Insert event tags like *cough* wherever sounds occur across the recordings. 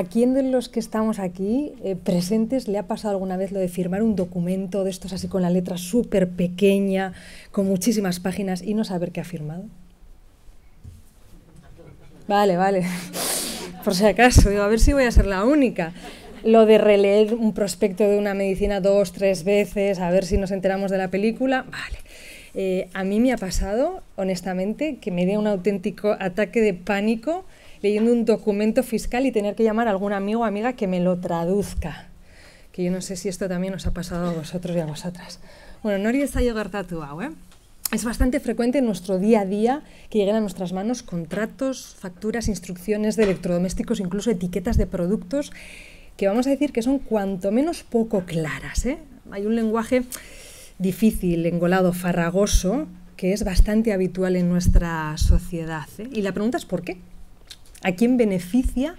¿A quién de los que estamos aquí eh, presentes le ha pasado alguna vez lo de firmar un documento de estos así con la letra súper pequeña, con muchísimas páginas y no saber qué ha firmado? Vale, vale. *laughs* Por si acaso, a ver si voy a ser la única. Lo de releer un prospecto de una medicina dos, tres veces, a ver si nos enteramos de la película, vale. Eh, a mí me ha pasado, honestamente, que me dio un auténtico ataque de pánico leyendo un documento fiscal y tener que llamar a algún amigo o amiga que me lo traduzca. Que yo no sé si esto también os ha pasado a vosotros y a vosotras. Bueno, no está llegando tatuado, eh? Es bastante frecuente en nuestro día a día que lleguen a nuestras manos contratos, facturas, instrucciones de electrodomésticos, incluso etiquetas de productos que vamos a decir que son cuanto menos poco claras. ¿eh? Hay un lenguaje difícil, engolado, farragoso, que es bastante habitual en nuestra sociedad. ¿eh? Y la pregunta es ¿por qué? ¿A quién beneficia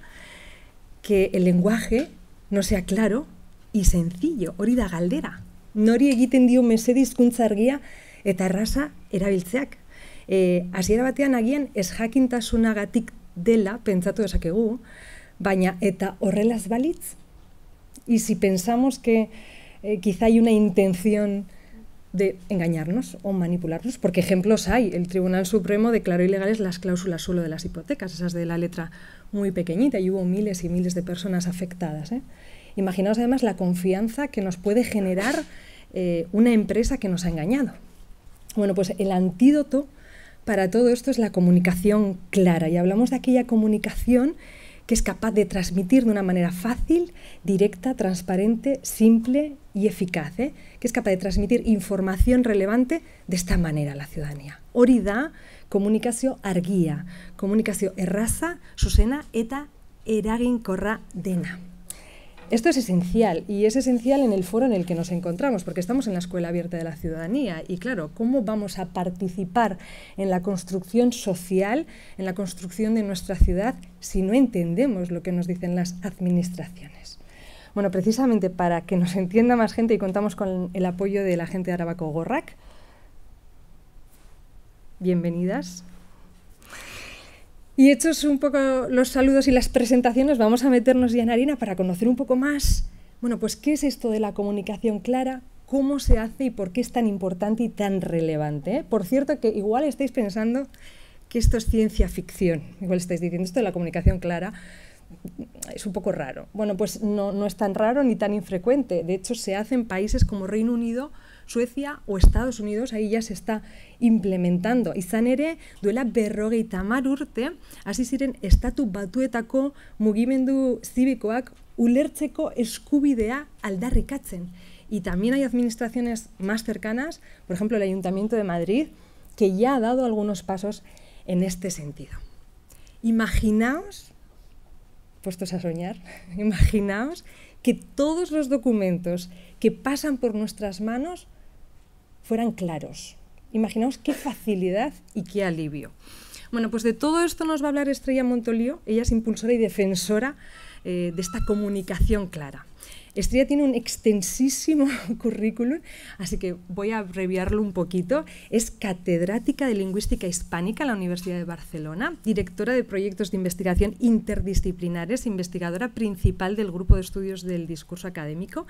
que el lenguaje no sea claro y sencillo? Orida da galdera. Nori egiten dio eta eta argia eta erraza erabiltzeak. E, hasiera batean agian ez jakintasunagatik dela pentsatu dezakegu, baña eta horrelaz balitz. Y si pensamos que eh, quizá hay una intención de engañarnos o manipularnos, porque ejemplos hay. El Tribunal Supremo declaró ilegales las cláusulas suelo de las hipotecas, esas de la letra muy pequeñita, y hubo miles y miles de personas afectadas. ¿eh? Imaginaos además la confianza que nos puede generar eh, una empresa que nos ha engañado. Bueno, pues el antídoto para todo esto es la comunicación clara, y hablamos de aquella comunicación que es capaz de transmitir de una manera fácil, directa, transparente, simple y eficaz, ¿eh? que es capaz de transmitir información relevante de esta manera a la ciudadanía. Orida comunicación komunikazio comunicación errasa, erraza, susena eta eraginkorra dena. Esto es esencial y es esencial en el foro en el que nos encontramos, porque estamos en la Escuela Abierta de la Ciudadanía y claro, ¿cómo vamos a participar en la construcción social, en la construcción de nuestra ciudad, si no entendemos lo que nos dicen las administraciones? Bueno, precisamente para que nos entienda más gente y contamos con el apoyo de la gente de Arabaco Gorrak. Bienvenidas, y hechos un poco los saludos y las presentaciones, vamos a meternos ya en harina para conocer un poco más, bueno, pues qué es esto de la comunicación clara, cómo se hace y por qué es tan importante y tan relevante. Por cierto, que igual estáis pensando que esto es ciencia ficción, igual estáis diciendo esto de la comunicación clara, es un poco raro. Bueno, pues no, no, es tan raro ni tan infrecuente. De hecho, se hace en países como Reino Unido Suecia o Estados Unidos, ahí ya se está implementando. urte, estatu mugimendu eskubidea Y también hay administraciones más cercanas, por ejemplo el Ayuntamiento de Madrid, que ya ha dado algunos pasos en este sentido. Imaginaos, puestos a soñar, *laughs* imaginaos que todos los documentos que pasan por nuestras manos fueran claros. Imaginaos qué facilidad y qué alivio. Bueno, pues de todo esto nos va a hablar Estrella Montolío. Ella es impulsora y defensora eh, de esta comunicación clara. Estrella tiene un extensísimo *laughs* currículum, así que voy a abreviarlo un poquito. Es catedrática de Lingüística Hispánica en la Universidad de Barcelona, directora de proyectos de investigación interdisciplinares, investigadora principal del Grupo de Estudios del Discurso Académico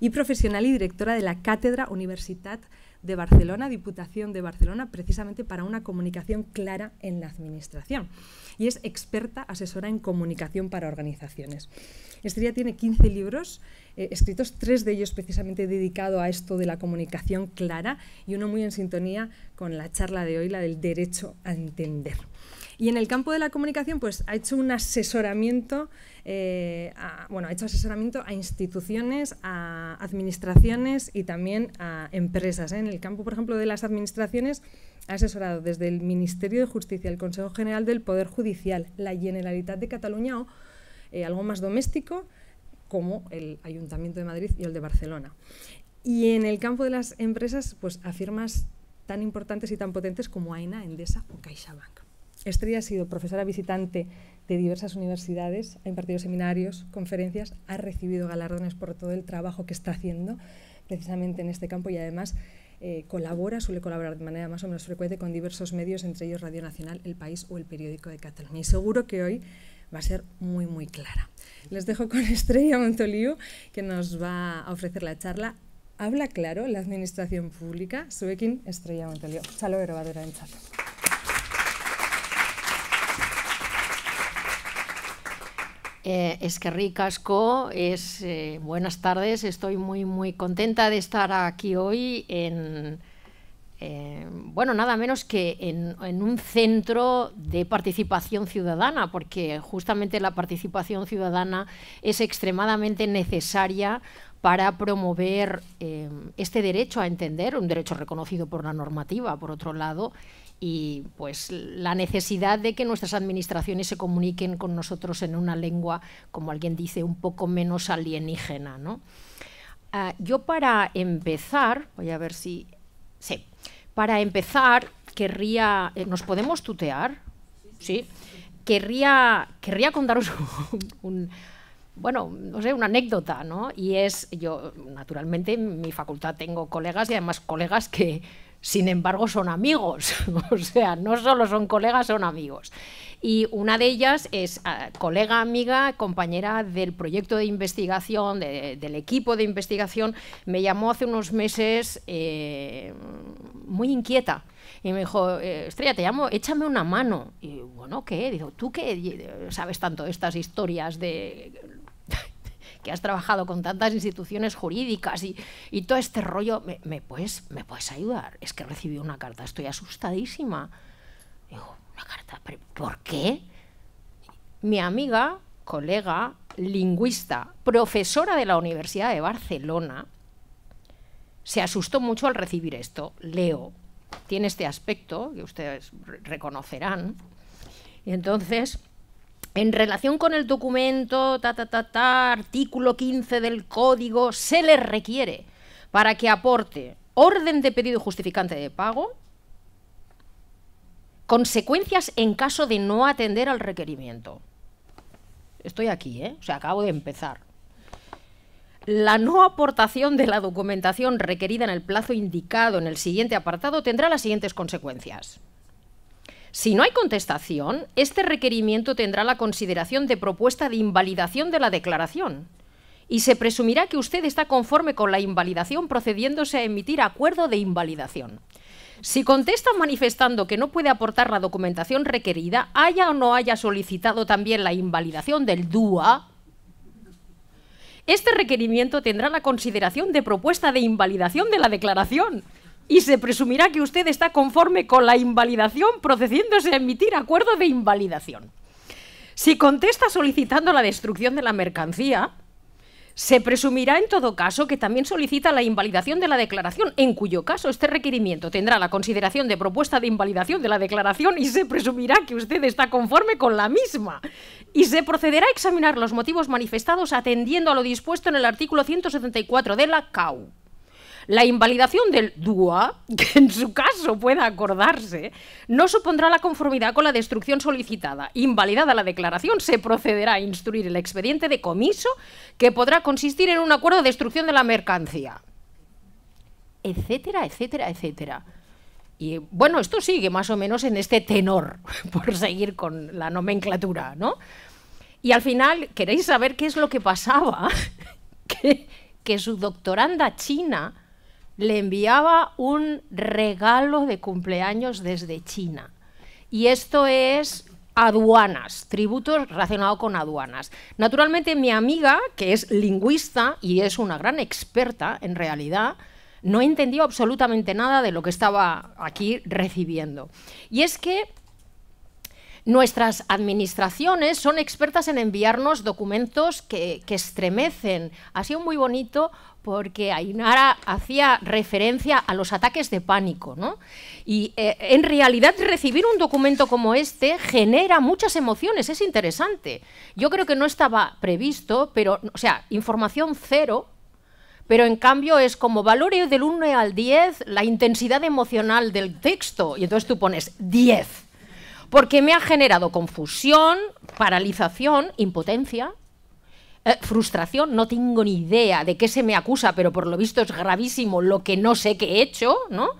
y profesional y directora de la Cátedra Universitat de Barcelona, Diputación de Barcelona, precisamente para una comunicación clara en la Administración. Y es experta asesora en comunicación para organizaciones. Estrella tiene 15 libros eh, escritos, tres de ellos precisamente dedicado a esto de la comunicación clara y uno muy en sintonía con la charla de hoy, la del derecho a entender. Y en el campo de la comunicación, pues ha hecho un asesoramiento eh, bueno, ha hecho asesoramiento a instituciones, a administraciones y también a empresas. ¿eh? En el campo, por ejemplo, de las administraciones, ha asesorado desde el Ministerio de Justicia, el Consejo General del Poder Judicial, la Generalitat de Cataluña o eh, algo más doméstico como el Ayuntamiento de Madrid y el de Barcelona. Y en el campo de las empresas, pues a firmas tan importantes y tan potentes como AENA, Endesa o CaixaBank. Este día ha sido profesora visitante de diversas universidades, ha impartido seminarios, conferencias, ha recibido galardones por todo el trabajo que está haciendo precisamente en este campo y además eh, colabora, suele colaborar de manera más o menos frecuente con diversos medios, entre ellos Radio Nacional, El País o el Periódico de Cataluña. Y seguro que hoy va a ser muy, muy clara. Les dejo con *laughs* Estrella Montoliu, que nos va a ofrecer la charla Habla claro la administración pública, suekin Estrella Montoliu. Salud, grabadora en charla. Eh, es que ricasco, es eh, buenas tardes, estoy muy muy contenta de estar aquí hoy en eh, bueno, nada menos que en, en, un centro de participación ciudadana, porque justamente la participación ciudadana es extremadamente necesaria para promover eh, este derecho a entender, un derecho reconocido por la normativa, por otro lado, y pues la necesidad de que nuestras administraciones se comuniquen con nosotros en una lengua, como alguien dice, un poco menos alienígena. ¿no? Ah, yo para empezar, voy a ver si... Sí, para empezar querría... Eh, ¿Nos podemos tutear? ¿Sí? Querría, querría contaros *laughs* un bueno, no sé, una anécdota, ¿no? Y es, yo, naturalmente, en mi facultad tengo colegas y además colegas que, sin embargo, son amigos. *laughs* o sea, no solo son colegas, son amigos. Y una de ellas es ah, colega, amiga, compañera del proyecto de investigación, del equipo de investigación. Me llamó hace unos meses eh, muy inquieta. Y me dijo, eh, Estrella, te llamo, échame una mano. Y bueno, ¿qué? Digo, ¿tú qué eh, sabes tanto de estas historias de que has trabajado con tantas instituciones jurídicas y, todo este rollo, ¿me, puedes, ¿me puedes ayudar? Es que recibí una carta, estoy asustadísima. Digo, una carta, ¿por qué? Mi amiga, colega, lingüista, profesora de la Universidad de Barcelona, se asustó mucho al recibir esto. Leo, tiene este aspecto que ustedes reconocerán. Y entonces en relación con el documento, ta, ta, artículo 15 del código, se le requiere para que aporte orden de pedido justificante de pago, consecuencias en caso de no atender al requerimiento. Estoy aquí, ¿eh? O sea, acabo de empezar. La no aportación de la documentación requerida en el plazo indicado en el siguiente apartado tendrá las siguientes consecuencias. Si no hay contestación, este requerimiento tendrá la consideración de propuesta de invalidación de la declaración y se presumirá que usted está conforme con la invalidación procediéndose a emitir acuerdo de invalidación. Si contesta manifestando que no puede aportar la documentación requerida, haya o no haya solicitado también la invalidación del DUA, este requerimiento tendrá la consideración de propuesta de invalidación de la declaración y se presumirá que usted está conforme con la invalidación procediéndose a emitir acuerdo de invalidación. Si contesta solicitando la destrucción de la mercancía, se presumirá en todo caso que también solicita la invalidación de la declaración, en cuyo caso este requerimiento tendrá la consideración de propuesta de invalidación de la declaración y se presumirá que usted está conforme con la misma. Y se procederá a examinar los motivos manifestados atendiendo a lo dispuesto en el artículo 174 de la CAU. La invalidación del DUA, *laughs* que en su caso pueda acordarse, no supondrá la conformidad con la destrucción solicitada. Invalidada la declaración, se procederá a instruir el expediente de comiso que podrá consistir en un acuerdo de destrucción de la mercancía. Etcétera, etcétera, etcétera. Y bueno, esto sigue más o menos en este tenor, *laughs* por seguir con la nomenclatura, ¿no? Y al final, ¿queréis saber qué es lo que pasaba? *laughs* que, que su doctoranda china le enviaba un regalo de cumpleaños desde China. Y esto es aduanas, tributos relacionados con aduanas. Naturalmente mi amiga, que es lingüista y es una gran experta en realidad, no entendió absolutamente nada de lo que estaba aquí recibiendo. Y es que nuestras administraciones son expertas en enviarnos documentos que, que estremecen. Ha sido muy bonito porque Ainara hacía referencia a los ataques de pánico, ¿no? Y eh, en realidad recibir un documento como este genera muchas emociones, es interesante. Yo creo que no estaba previsto, pero, o sea, información cero, pero en cambio es como valore del 1 al 10 la intensidad emocional del texto, y entonces tú pones 10, porque me ha generado confusión, paralización, impotencia, eh, frustración, no tengo ni idea de qué se me acusa, pero por lo visto es gravísimo lo que no sé que he hecho, ¿no?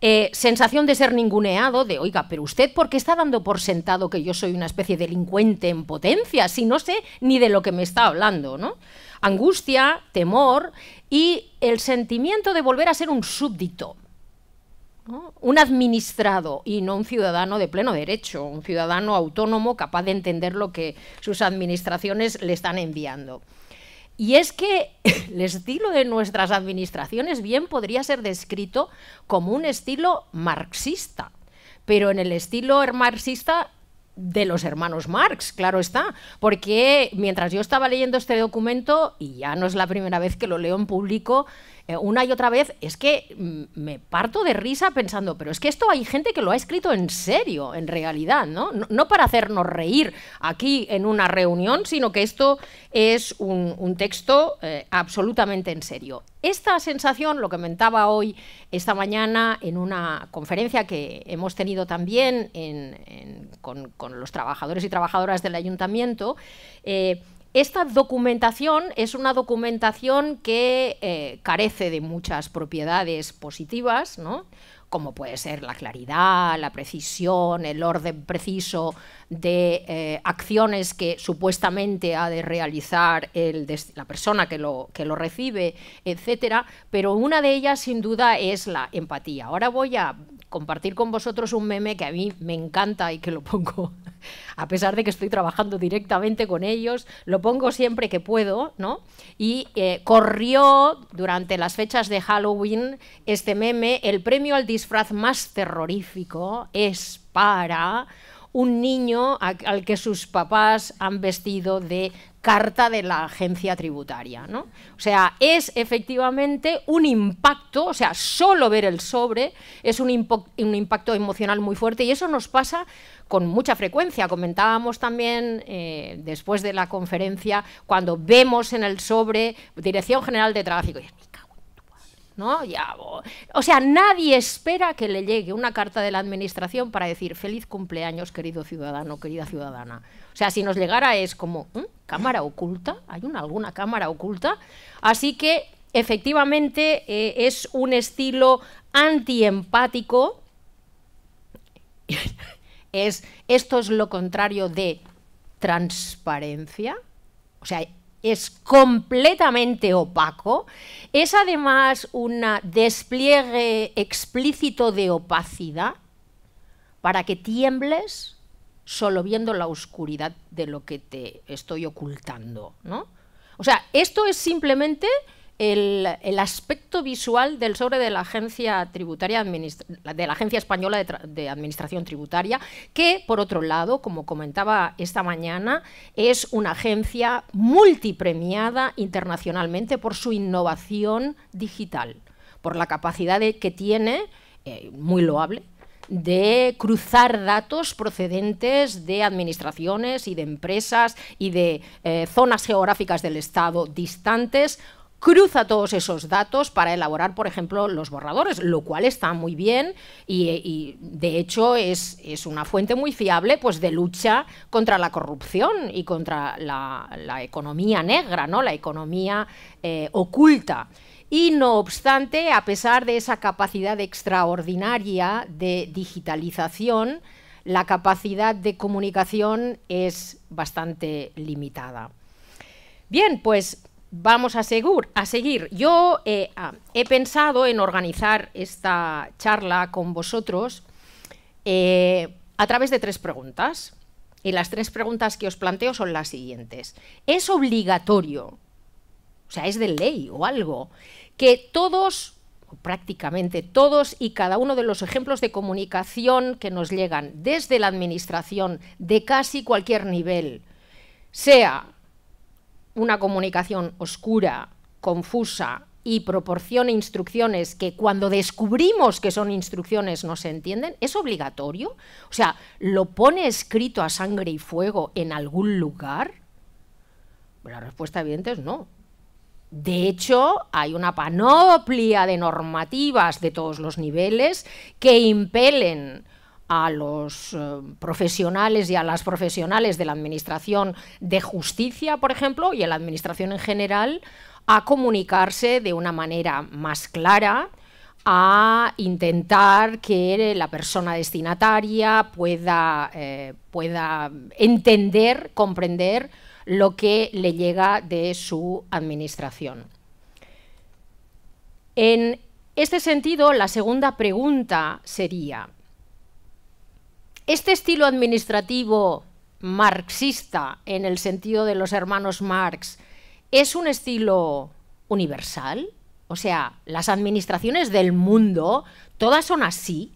Eh, sensación de ser ninguneado, de, oiga, pero usted, ¿por qué está dando por sentado que yo soy una especie de delincuente en potencia? Si no sé ni de lo que me está hablando, ¿no? Angustia, temor y el sentimiento de volver a ser un súbdito, un administrado y no un ciudadano de pleno derecho, un ciudadano autónomo capaz de entender lo que sus administraciones le están enviando. Y es que *laughs* el estilo de nuestras administraciones bien podría ser descrito como un estilo marxista, pero en el estilo marxista de los hermanos Marx, claro está, porque mientras yo estaba leyendo este documento, y ya no es la primera vez que lo leo en público, eh, una y otra vez, es que mm, me parto de risa pensando, pero es que esto hay gente que lo ha escrito en serio, en realidad, ¿no? No, para hacernos reír aquí en una reunión, sino que esto es un, texto eh, absolutamente en serio. Esta sensación, lo comentaba hoy, esta mañana, en una conferencia que hemos tenido también con, los trabajadores y trabajadoras del ayuntamiento, eh, esta documentación es una documentación que eh, carece de muchas propiedades positivas, ¿no? como puede ser la claridad, la precisión, el orden preciso de eh, acciones que supuestamente ha de realizar la persona que lo, que lo recibe, etcétera, pero una de ellas sin duda es la empatía. Ahora voy a compartir con vosotros un meme que a mí me encanta y que lo pongo, *laughs* a pesar de que estoy trabajando directamente con ellos, lo pongo siempre que puedo, ¿no? Y eh, corrió durante las fechas de Halloween este meme, el premio al disfraz más terrorífico es para un niño al que sus papás han vestido de carta de la agencia tributaria. ¿no? O sea, es efectivamente un impacto, o sea, solo ver el sobre es un, impacto emocional muy fuerte y eso nos pasa con mucha frecuencia. Comentábamos también eh, después de la conferencia, cuando vemos en el sobre Dirección General de Tráfico, ¿no? Ya, o sea, nadie espera que le llegue una carta de la administración para decir feliz cumpleaños, querido ciudadano, querida ciudadana. O sea, si nos llegara es como, mm, ¿cámara oculta? ¿Hay una, alguna cámara oculta? Así que efectivamente eh, es un estilo antiempático. *laughs* es, esto es lo contrario de transparencia. O sea, es completamente opaco, es además un despliegue explícito de opacidad para que tiembles solo viendo la oscuridad de lo que te estoy ocultando. ¿no? O sea, esto es simplemente el, aspecto visual del sobre de la Agencia, tributaria de la Agencia Española de, Administración Tributaria, que, por otro lado, como comentaba esta mañana, es una agencia multipremiada internacionalmente por su innovación digital, por la capacidad que tiene, eh, muy loable, de cruzar datos procedentes de administraciones y de empresas y de eh, zonas geográficas del Estado distantes cruza todos esos datos para elaborar, por ejemplo, los borradores, lo cual está muy bien y, de hecho es, una fuente muy fiable pues, de lucha contra la corrupción y contra la, economía negra, ¿no? la economía eh, oculta. Y no obstante, a pesar de esa capacidad extraordinaria de digitalización, la capacidad de comunicación es bastante limitada. Bien, pues vamos a, seguir a seguir. Yo eh, he pensado en organizar esta charla con vosotros eh, a través de tres preguntas. Y las tres preguntas que os planteo son las siguientes. ¿Es obligatorio, o sea, es de ley o algo, que todos, prácticamente todos y cada uno de los ejemplos de comunicación que nos llegan desde la administración de casi cualquier nivel, sea una comunicación oscura, confusa y proporcione instrucciones que cuando descubrimos que son instrucciones no se entienden, ¿es obligatorio? O sea, ¿lo pone escrito a sangre y fuego en algún lugar? La respuesta evidente es no. De hecho, hay una panoplia de normativas de todos los niveles que impelen a los eh, profesionales y a las profesionales de la Administración de Justicia, por ejemplo, y a la Administración en general, a comunicarse de una manera más clara, a intentar que la persona destinataria pueda eh, entender, comprender lo que le llega de su Administración. En este sentido, la segunda pregunta sería, este estilo administrativo marxista, en el sentido de los hermanos Marx, es un estilo universal. O sea, las administraciones del mundo, todas son así,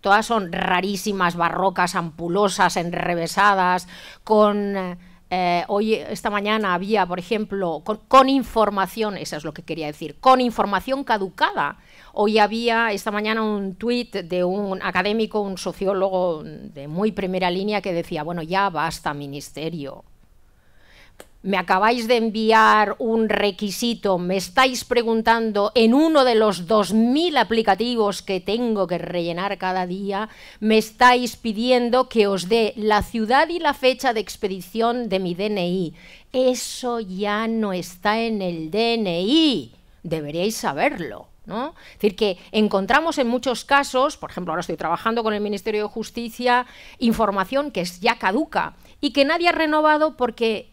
todas son rarísimas, barrocas, ampulosas, enrevesadas, con... Eh, hoy, esta mañana había, por ejemplo, con, información, eso es lo que quería decir, con información caducada Hoy había esta mañana un tuit de un académico, un sociólogo de muy primera línea que decía, bueno, ya basta ministerio. Me acabáis de enviar un requisito, me estáis preguntando en uno de los 2.000 aplicativos que tengo que rellenar cada día, me estáis pidiendo que os dé la ciudad y la fecha de expedición de mi DNI. Eso ya no está en el DNI, deberíais saberlo. Es decir, que encontramos en muchos casos, por ejemplo, ahora estoy trabajando con el Ministerio de Justicia, información que es ya caduca y que nadie ha renovado porque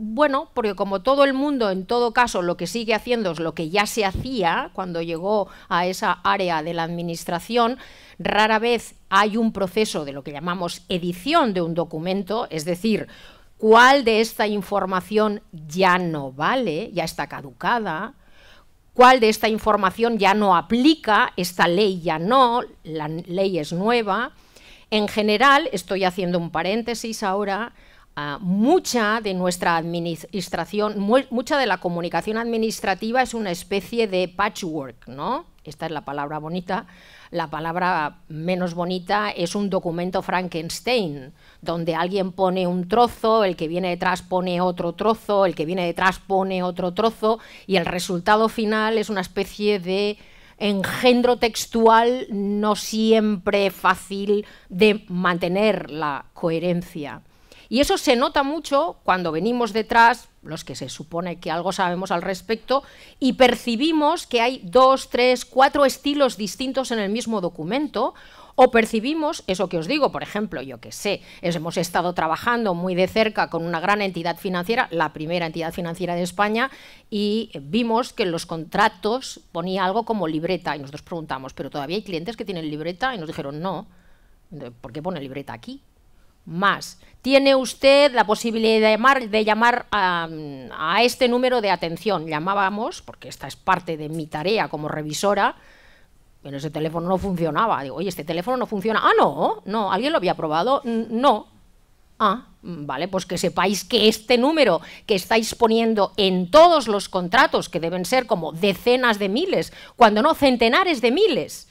bueno, porque como todo el mundo, en todo caso, lo que sigue haciendo es lo que ya se hacía cuando llegó a esa área de la administración, rara vez hay un proceso de lo que llamamos edición de un documento, es decir, cuál de esta información ya no vale, ya está caducada, cuál de esta información ya no aplica, esta ley ya no, la ley es nueva. En general, estoy haciendo un paréntesis ahora, mucha de nuestra administración, mucha de la comunicación administrativa es una especie de patchwork, ¿no? Esta es la palabra bonita, la palabra menos bonita es un documento Frankenstein, donde alguien pone un trozo, el que viene detrás pone otro trozo, el que viene detrás pone otro trozo, y el resultado final es una especie de engendro textual no siempre fácil de mantener la coherencia. Y eso se nota mucho cuando venimos detrás, los que se supone que algo sabemos al respecto, y percibimos que hay dos, tres, cuatro estilos distintos en el mismo documento, o percibimos eso que os digo, por ejemplo, yo que sé, hemos estado trabajando muy de cerca con una gran entidad financiera, la primera entidad financiera de España, y vimos que en los contratos ponía algo como libreta, y nosotros preguntamos, ¿pero todavía hay clientes que tienen libreta? Y nos dijeron, no, ¿por qué pone libreta aquí? más. Tiene usted la posibilidad de llamar, a, a, este número de atención. Llamábamos, porque esta es parte de mi tarea como revisora, pero ese teléfono no funcionaba. Digo, oye, este teléfono no funciona. Ah, no, no, ¿alguien lo había probado? No. Ah, vale, pues que sepáis que este número que estáis poniendo en todos los contratos, que deben ser como decenas de miles, cuando no centenares de miles,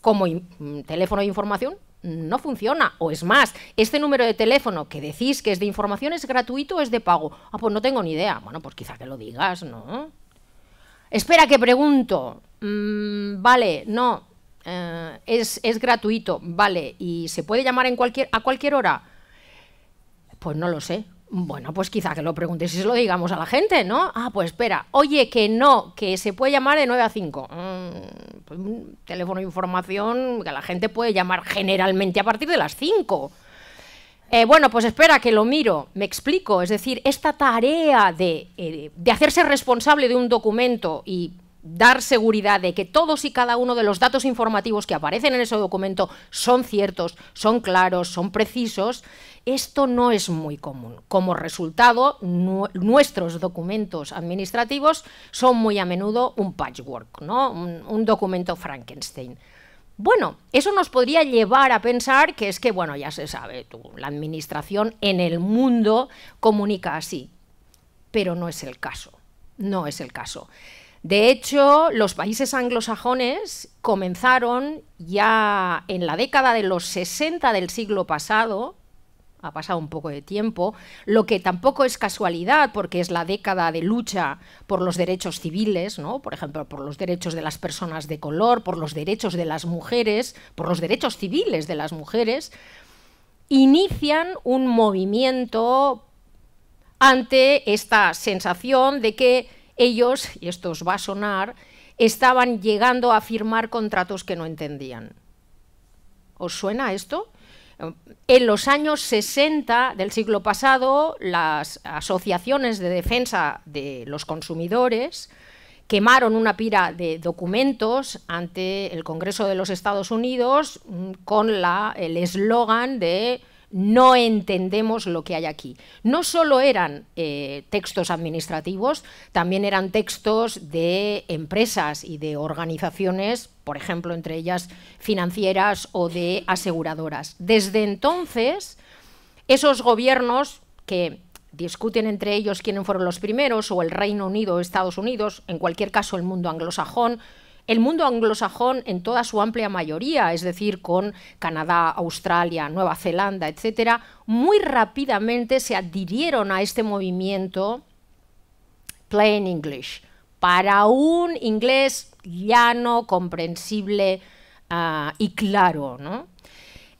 como mm, teléfono de información, no funciona. O es más, este número de teléfono que decís que es de información es gratuito o es de pago. Ah, pues no tengo ni idea. Bueno, pues quizá que lo digas, ¿no? Espera que pregunto. Mm, vale, no. Eh, es, es, gratuito, vale. ¿Y se puede llamar en cualquier, a cualquier hora? Pues no lo sé. Bueno, pues quizá que lo preguntes y se lo digamos a la gente, ¿no? Ah, pues espera, oye, que no, que se puede llamar de 9 a 5. Mm, pues, mm, teléfono de información que la gente puede llamar generalmente a partir de las 5. Eh, bueno, pues espera, que lo miro, me explico. Es decir, esta tarea de, eh, de hacerse responsable de un documento y dar seguridad de que todos y cada uno de los datos informativos que aparecen en ese documento son ciertos, son claros, son precisos, esto no es muy común. Como resultado, nuestros documentos administrativos son muy a menudo un patchwork, un, documento Frankenstein. Bueno, eso nos podría llevar a pensar que es que, bueno, ya se sabe, la administración en el mundo comunica así, pero no es el caso, no es el caso. De hecho, los países anglosajones comenzaron ya en la década de los 60 del siglo pasado ha pasado un poco de tiempo, lo que tampoco es casualidad porque es la década de lucha por los derechos civiles, ¿no? por ejemplo, por los derechos de las personas de color, por los derechos de las mujeres, por los derechos civiles de las mujeres, inician un movimiento ante esta sensación de que ellos, y esto os va a sonar, estaban llegando a firmar contratos que no entendían. ¿Os suena esto? En los años 60 del siglo pasado, las asociaciones de defensa de los consumidores quemaron una pira de documentos ante el Congreso de los Estados Unidos mm, con el eslogan de no entendemos lo que hay aquí. No solo eran eh, textos administrativos, también eran textos de empresas y de organizaciones, por ejemplo, entre ellas financieras o de aseguradoras. Desde entonces, esos gobiernos que discuten entre ellos quiénes fueron los primeros, o el Reino Unido o Estados Unidos, en cualquier caso el mundo anglosajón, el mundo anglosajón en toda su amplia mayoría, es decir, con Canadá, Australia, Nueva Zelanda, etcétera, muy rápidamente se adhirieron a este movimiento plain English, para un inglés llano, comprensible ah, y claro.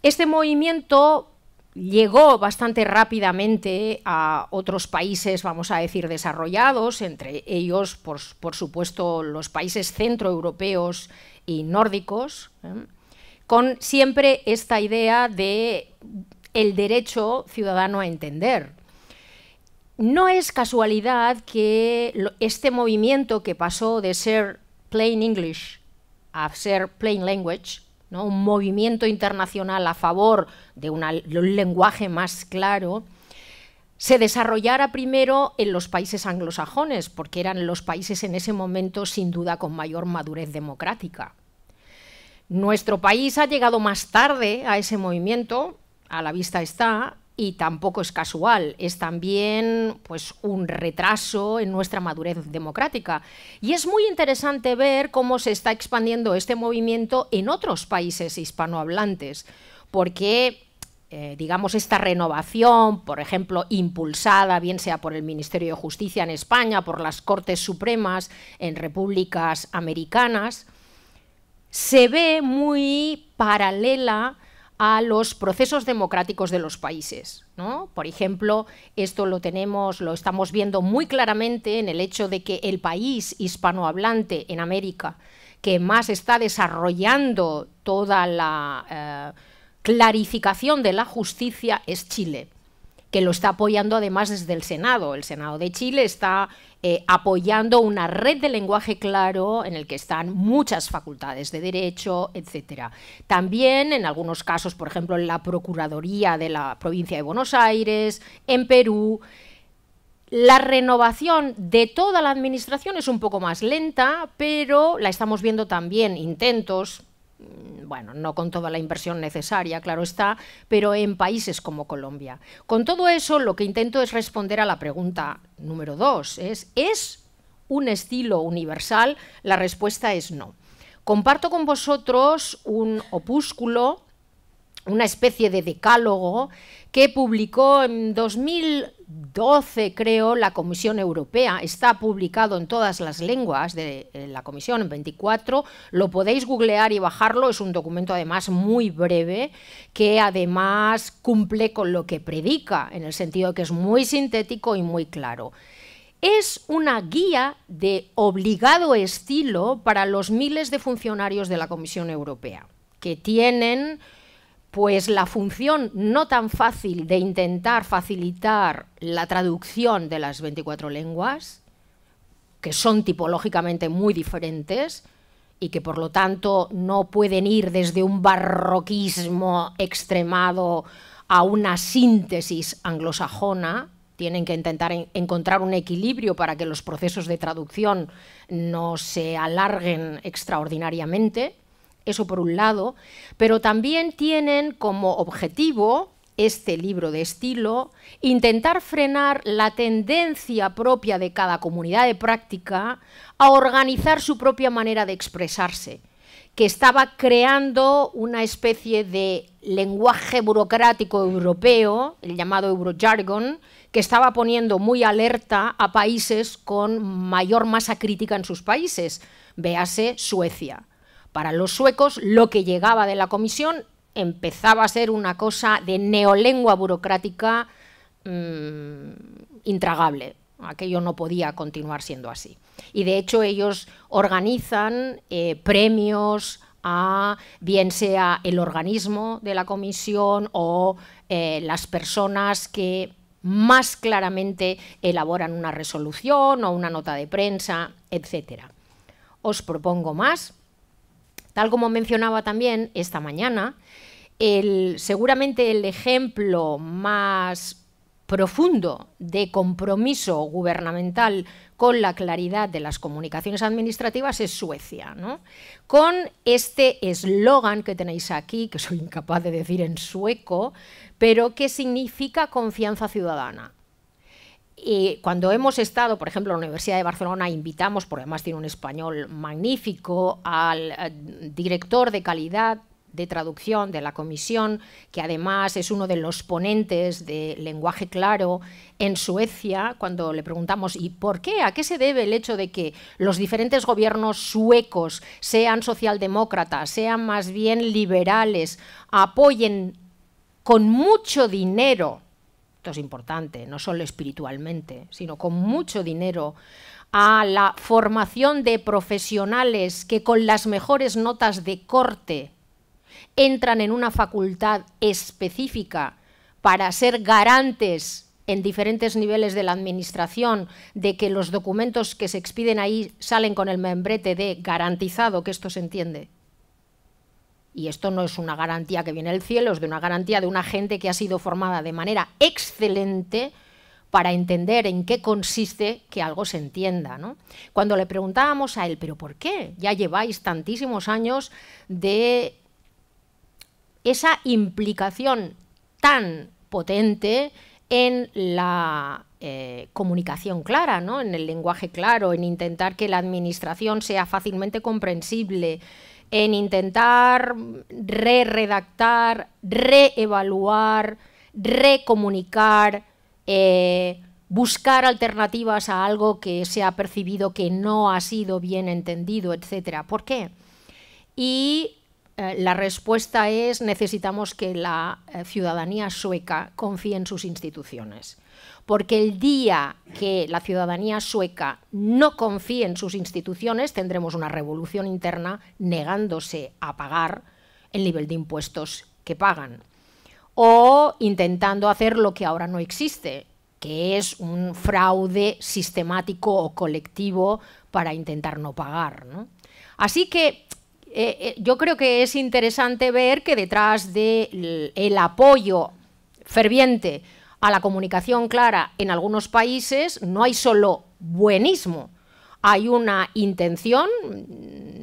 Este movimiento llegó bastante rápidamente a otros países, vamos a decir, desarrollados, entre ellos, por, supuesto, los países centroeuropeos y nórdicos, ¿eh? con siempre esta idea de el derecho ciudadano a entender. No es casualidad que este movimiento que pasó de ser plain English a ser plain language, un movimiento internacional a favor de un lenguaje más claro, se desarrollara primero en los países anglosajones, porque eran los países en ese momento sin duda con mayor madurez democrática. Nuestro país ha llegado más tarde a ese movimiento, a la vista está, y tampoco es casual, es también pues un retraso en nuestra madurez democrática y es muy interesante ver cómo se está expandiendo este movimiento en otros países hispanohablantes, porque eh, digamos, esta renovación, por ejemplo, impulsada, bien sea por el Ministerio de Justicia en España, por las Cortes Supremas en repúblicas americanas, se ve muy paralela a los procesos democráticos de los países. ¿no? Por ejemplo, esto lo tenemos, lo estamos viendo muy claramente en el hecho de que el país hispanohablante en América que más está desarrollando toda la eh, clarificación de la justicia es Chile que lo está apoyando además desde el Senado. El Senado de Chile está eh, apoyando una red de lenguaje claro en el que están muchas facultades de derecho, etcétera. También en algunos casos, por ejemplo, en la Procuraduría de la provincia de Buenos Aires, en Perú. La renovación de toda la administración es un poco más lenta, pero la estamos viendo también intentos bueno, no con toda la inversión necesaria, claro está, pero en países como Colombia. Con todo eso, lo que intento es responder a la pregunta número dos, es, un estilo universal? La respuesta es no. Comparto con vosotros un opúsculo una especie de decálogo que publicó en 2012, creo, la Comisión Europea. Está publicado en todas las lenguas de eh, la Comisión, en 24. Lo podéis googlear y bajarlo. Es un documento además muy breve que además cumple con lo que predica, en el sentido que es muy sintético y muy claro es una guía de obligado estilo para los miles de funcionarios de la Comisión Europea, que tienen pues la función no tan fácil de intentar facilitar la traducción de las 24 lenguas, que son tipológicamente muy diferentes y que por lo tanto no pueden ir desde un barroquismo extremado a una síntesis anglosajona, tienen que intentar encontrar un equilibrio para que los procesos de traducción no se alarguen extraordinariamente eso por un lado, pero también tienen como objetivo este libro de estilo, intentar frenar la tendencia propia de cada comunidad de práctica a organizar su propia manera de expresarse, que estaba creando una especie de lenguaje burocrático europeo, el llamado Eurojargon, que estaba poniendo muy alerta a países con mayor masa crítica en sus países, véase Suecia. Para los suecos, lo que llegaba de la comisión empezaba a ser una cosa de neolengua burocrática mm, intragable. Aquello no podía continuar siendo así. Y de hecho ellos organizan eh, premios a bien sea el organismo de la comisión o eh, las personas que más claramente elaboran una resolución o una nota de prensa, etc. Os propongo más Tal como mencionaba también esta mañana, seguramente el ejemplo más profundo de compromiso gubernamental con la claridad de las comunicaciones administrativas es Suecia, con este eslogan que tenéis aquí, que soy incapaz de decir en sueco, pero que significa confianza ciudadana. Y cuando hemos estado, por ejemplo, en la Universidad de Barcelona, invitamos, porque además tiene un español magnífico, al, al eh, director de calidad de traducción de la comisión, que además es uno de los ponentes de lenguaje claro en Suecia, cuando le preguntamos ¿y por qué? ¿A qué se debe el hecho de que los diferentes gobiernos suecos sean socialdemócratas, sean más bien liberales, apoyen con mucho dinero esto es importante, no solo espiritualmente, sino con mucho dinero, a la formación de profesionales que con las mejores notas de corte entran en una facultad específica para ser garantes en diferentes niveles de la administración de que los documentos que se expiden ahí salen con el membrete de garantizado, que esto se entiende y esto no es una garantía que viene del cielo, es de una garantía de una gente que ha sido formada de manera excelente para entender en qué consiste que algo se entienda. ¿no? Cuando le preguntábamos a él, pero ¿por qué? Ya lleváis tantísimos años de esa implicación tan potente en la eh, comunicación clara, ¿no? en el lenguaje claro, en intentar que la administración sea fácilmente comprensible, en intentar re-redactar, reevaluar, recomunicar, eh, buscar alternativas a algo que se ha percibido que no ha sido bien entendido, etc. ¿Por qué? Y eh, la respuesta es necesitamos que la eh, ciudadanía sueca confíe en sus instituciones porque el día que la ciudadanía sueca no confíe en sus instituciones tendremos una revolución interna negándose a pagar el nivel de impuestos que pagan o intentando hacer lo que ahora no existe, que es un fraude sistemático o colectivo para intentar no pagar. Así que eh, eh, yo creo que es interesante ver que detrás del apoyo ferviente a la comunicación clara en algunos países no hay solo buenismo, hay una intención,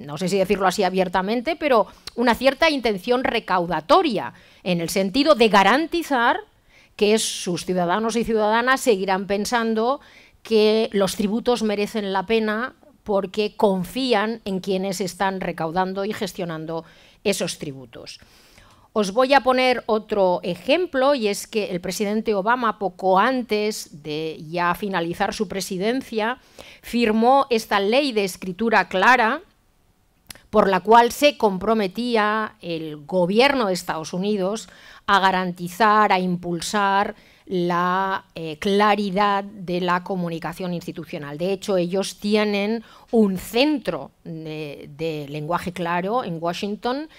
no sé si decirlo así abiertamente, pero una cierta intención recaudatoria, en el sentido de garantizar que sus ciudadanos y ciudadanas seguirán pensando que los tributos merecen la pena porque confían en quienes están recaudando y gestionando esos tributos. Os voy a poner otro ejemplo y es que el presidente Obama, poco antes de ya finalizar su presidencia, firmó esta ley de escritura clara por la cual se comprometía el gobierno de Estados Unidos a garantizar, a impulsar la eh, claridad de la comunicación institucional. De hecho, ellos tienen un centro de, de lenguaje claro en Washington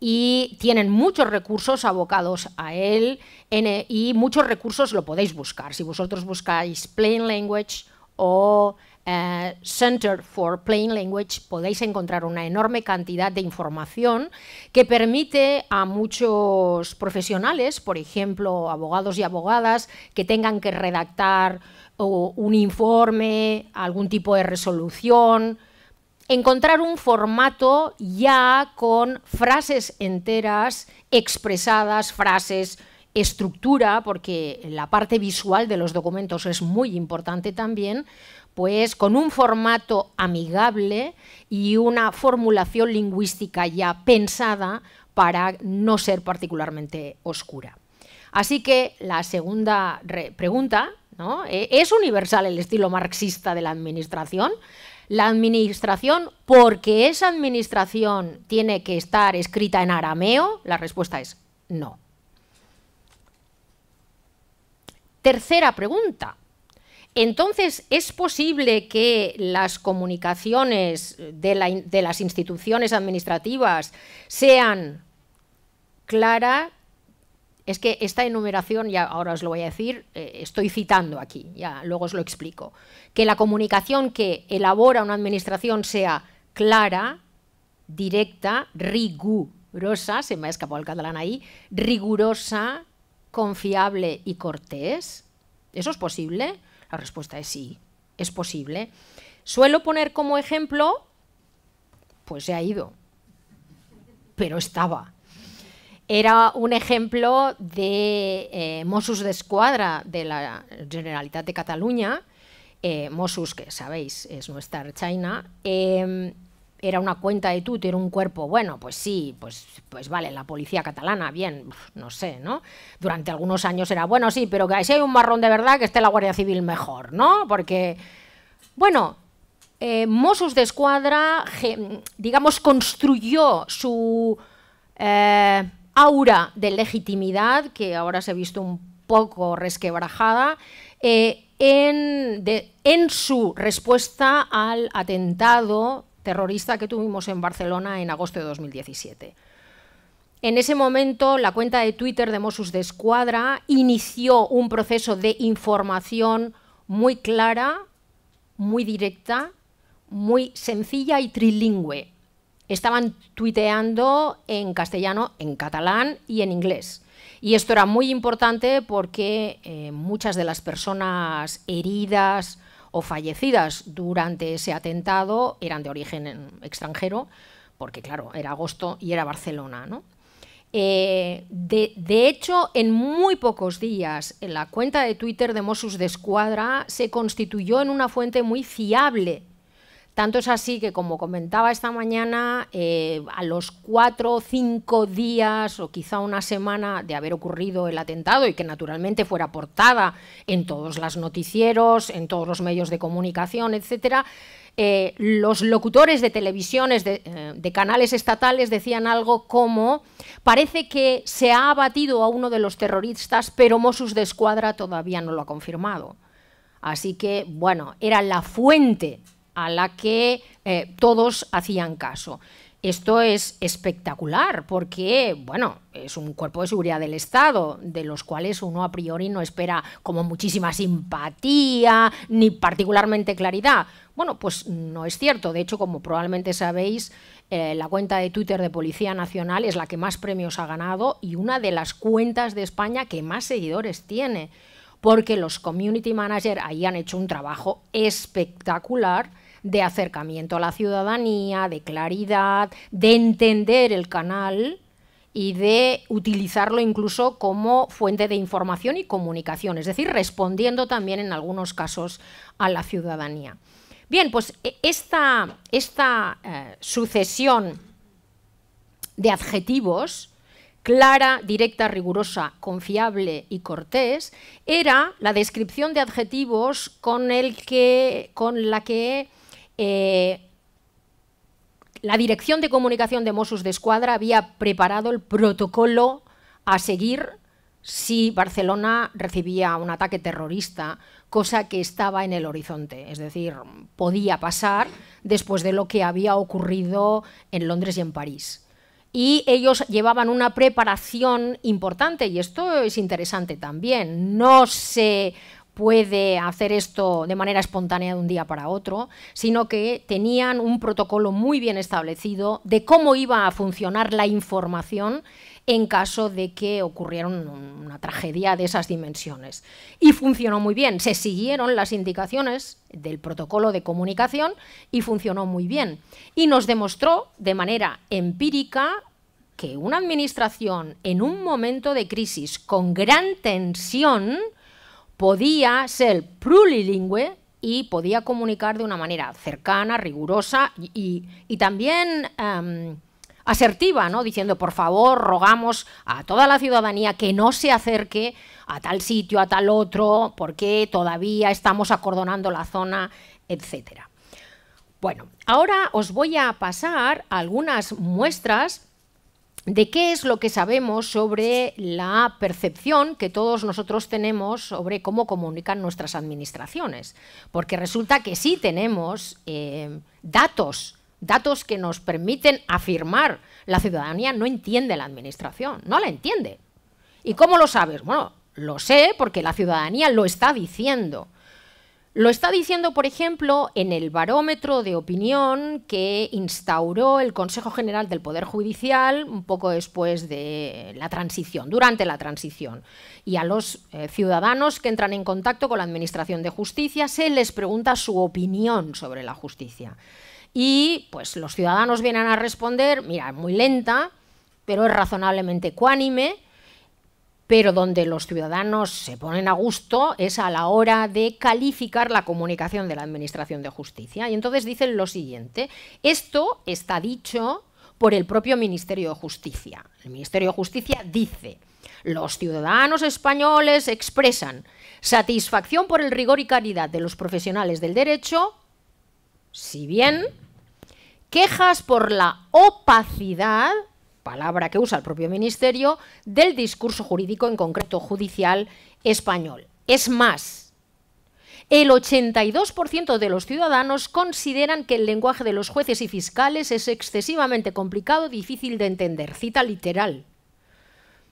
y tienen muchos recursos abocados a él e, y muchos recursos lo podéis buscar. Si vosotros buscáis Plain Language o eh, Center for Plain Language podéis encontrar una enorme cantidad de información que permite a muchos profesionales, por ejemplo, abogados y abogadas, que tengan que redactar un informe, algún tipo de resolución, encontrar un formato ya con frases enteras expresadas, frases, estructura, porque la parte visual de los documentos es muy importante también, pues con un formato amigable y una formulación lingüística ya pensada para no ser particularmente oscura. Así que la segunda pregunta, e-, ¿es universal el estilo marxista de la administración? la administración, porque esa administración tiene que estar escrita en arameo, la respuesta es no. Tercera pregunta. Entonces, ¿es posible que las comunicaciones de, las instituciones administrativas sean claras es que esta enumeración, ya ahora os lo voy a decir, eh, estoy citando aquí, ya luego os lo explico. Que la comunicación que elabora una administración sea clara, directa, rigurosa, se me ha escapado el catalán ahí, rigurosa, confiable y cortés. ¿Eso es posible? La respuesta es sí, es posible. Suelo poner como ejemplo, pues se ha ido, pero estaba era un ejemplo de eh, Mossos de Escuadra de la Generalitat de Cataluña. Eh, Mossos, que sabéis, es nuestra China. Em, era una cuenta de era un cuerpo, bueno, pues sí, pues, pues vale, la policía catalana, bien, no sé, ¿no? Durante algunos años era, bueno, sí, pero que si hay un marrón de verdad, que esté la Guardia Civil mejor, ¿no? Porque, bueno, eh, Mossos Escuadra digamos, construyó su... Eh, aura de legitimidad, que ahora se ha visto un poco resquebrajada, eh, en, en su respuesta al atentado terrorista que tuvimos en Barcelona en agosto de 2017. En ese momento, la cuenta de Twitter de Mossos de Escuadra inició un proceso de información muy clara, muy directa, muy sencilla y trilingüe estaban tuiteando en castellano, en catalán y en inglés. Y esto era muy importante porque eh, muchas de las personas heridas o fallecidas durante ese atentado eran de origen extranjero, porque claro, era agosto y era Barcelona. Eh, de, hecho, en muy pocos días, la cuenta de Twitter de Mossos de Escuadra se constituyó en una fuente muy fiable tanto es así que, como comentaba esta mañana, eh, a los cuatro o cinco días o quizá una semana de haber ocurrido el atentado y que naturalmente fuera portada en todos los noticieros, en todos los medios de comunicación, etc., eh, los locutores de televisiones, eh, de, canales estatales, decían algo como, parece que se ha abatido a uno de los terroristas, pero Mossus de Escuadra todavía no lo ha confirmado. Así que, bueno, era la fuente a la que eh, todos hacían caso. Esto es espectacular porque, bueno, es un cuerpo de seguridad del Estado, de los cuales uno a priori no espera como muchísima simpatía ni particularmente claridad. Bueno, pues no es cierto. De hecho, como probablemente sabéis, eh, la cuenta de Twitter de Policía Nacional es la que más premios ha ganado y una de las cuentas de España que más seguidores tiene porque los community managers ahí han hecho un trabajo espectacular de acercamiento a la ciudadanía, de claridad, de entender el canal y de utilizarlo incluso como fuente de información y comunicación, es decir, respondiendo también en algunos casos a la ciudadanía. Bien, pues e-, esta, esta eh, sucesión de adjetivos clara, directa, rigurosa, confiable y cortés, era la descripción de adjetivos con, la que eh, la Dirección de Comunicación de Mossos de Escuadra había preparado el protocolo a seguir si Barcelona recibía un ataque terrorista, cosa que estaba en el horizonte, es decir, podía pasar después de lo que había ocurrido en Londres y en París y ellos llevaban una preparación importante y esto es interesante también. No se puede hacer esto de manera espontánea de un día para otro, sino que tenían un protocolo muy bien establecido de cómo iba a funcionar la información en caso de que ocurriera una tragedia de esas dimensiones. Y funcionó muy bien, se siguieron las indicaciones del protocolo de comunicación y funcionó muy bien. Y nos demostró de manera empírica que una administración en un momento de crisis con gran tensión podía ser plurilingüe y podía comunicar de una manera cercana, rigurosa y, también... Em, asertiva, ¿no? Diciendo, por favor, rogamos a toda la ciudadanía que no se acerque a tal sitio, a tal otro, porque todavía estamos acordonando la zona, etcétera. Bueno, ahora os voy a pasar algunas muestras de qué es lo que sabemos sobre la percepción que todos nosotros tenemos sobre cómo comunican nuestras administraciones. Porque resulta que sí tenemos eh, datos datos que nos permiten afirmar la ciudadanía no entiende la administración, no la entiende. ¿Y cómo lo sabes? Bueno, lo sé porque la ciudadanía lo está diciendo. Lo está diciendo, por ejemplo, en el barómetro de opinión que instauró el Consejo General del Poder Judicial un poco después de la transición, durante la transición. Y a los eh, ciudadanos que entran en contacto con la Administración de Justicia se les pregunta su opinión sobre la justicia. Y pues los ciudadanos vienen a responder, mira, muy lenta, pero es razonablemente ecuánime, pero donde los ciudadanos se ponen a gusto es a la hora de calificar la comunicación de la Administración de Justicia. Y entonces dicen lo siguiente, esto está dicho por el propio Ministerio de Justicia. El Ministerio de Justicia dice, los ciudadanos españoles expresan satisfacción por el rigor y caridad de los profesionales del derecho, si bien quejas por la opacidad, palabra que usa el propio Ministerio, del discurso jurídico, en concreto judicial español. Es más, el 82% de los ciudadanos consideran que el lenguaje de los jueces y fiscales es excesivamente complicado, difícil de entender, cita literal,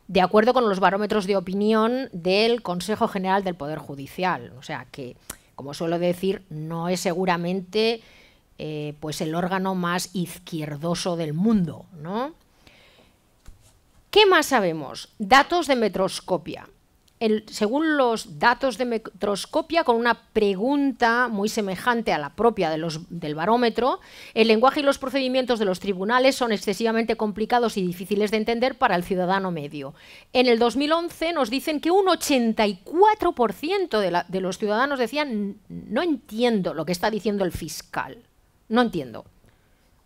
de acuerdo con los barómetros de opinión del Consejo General del Poder Judicial. O sea que como suelo decir, no es seguramente eh, pues el órgano más izquierdoso del mundo. ¿no? ¿Qué más sabemos? Datos de metroscopia según los datos de metroscopia, con una pregunta muy semejante a la propia del barómetro, el lenguaje y los procedimientos de los tribunales son excesivamente complicados y difíciles de entender para el ciudadano medio. En el 2011 nos dicen que un 84% de, de los ciudadanos decían no entiendo lo que está diciendo el fiscal. No entiendo.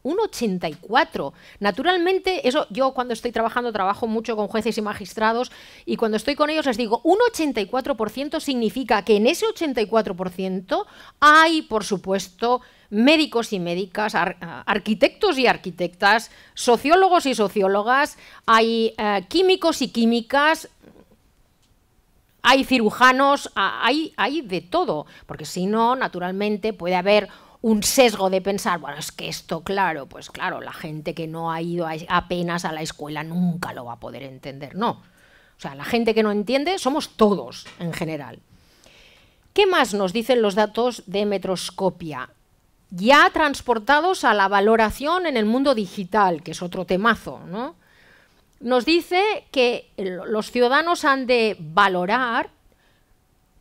Un 84. Naturalmente, eso yo cuando estoy trabajando trabajo mucho con jueces y magistrados y cuando estoy con ellos les digo, un 84% significa que en ese 84% hay, por supuesto, médicos y médicas, ah, arquitectos y arquitectas, sociólogos y sociólogas, hay eh, químicos y químicas, hay cirujanos, ah, hay, hay de todo, porque si no, naturalmente puede haber un sesgo de pensar, bueno, es que esto, claro, pues claro, la gente que no ha ido apenas a la escuela nunca lo va a poder entender. No. O sea, la gente que no entiende somos todos en general. ¿Qué más nos dicen los datos de Metroscopia? Ya transportados a la valoración en el mundo digital, que es otro temazo, ¿no? Nos dice que los ciudadanos han de valorar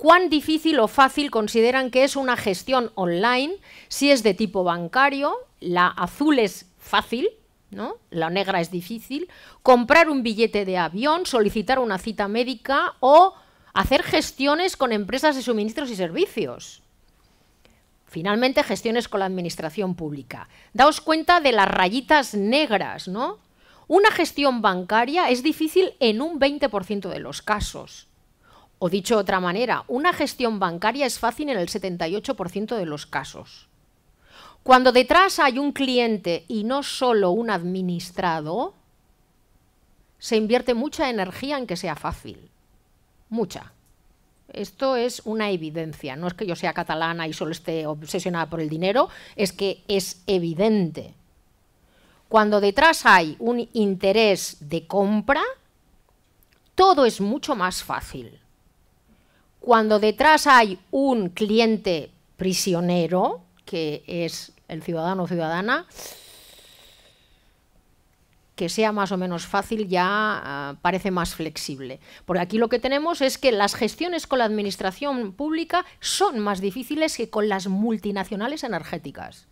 cuán difícil o fácil consideran que es una gestión online, si es de tipo bancario, la azul es fácil, ¿no? la negra es difícil, comprar un billete de avión, solicitar una cita médica o hacer gestiones con empresas de suministros y servicios. Finalmente, gestiones con la administración pública. Daos cuenta de las rayitas negras, ¿no? Una gestión bancaria es difícil en un 20% de los casos o dicho de otra manera, una gestión bancaria es fácil en el 78% de los casos. Cuando detrás hay un cliente y no solo un administrado, se invierte mucha energía en que sea fácil. Mucha. Esto es una evidencia. No es que yo sea catalana y solo esté obsesionada por el dinero, es que es evidente. Cuando detrás hay un interés de compra, todo es mucho más fácil cuando detrás hay un cliente prisionero, que es el ciudadano o ciudadana, que sea más o menos fácil ya ah, parece más flexible. Porque aquí lo que tenemos es que las gestiones con la administración pública son más difíciles que con las multinacionales energéticas,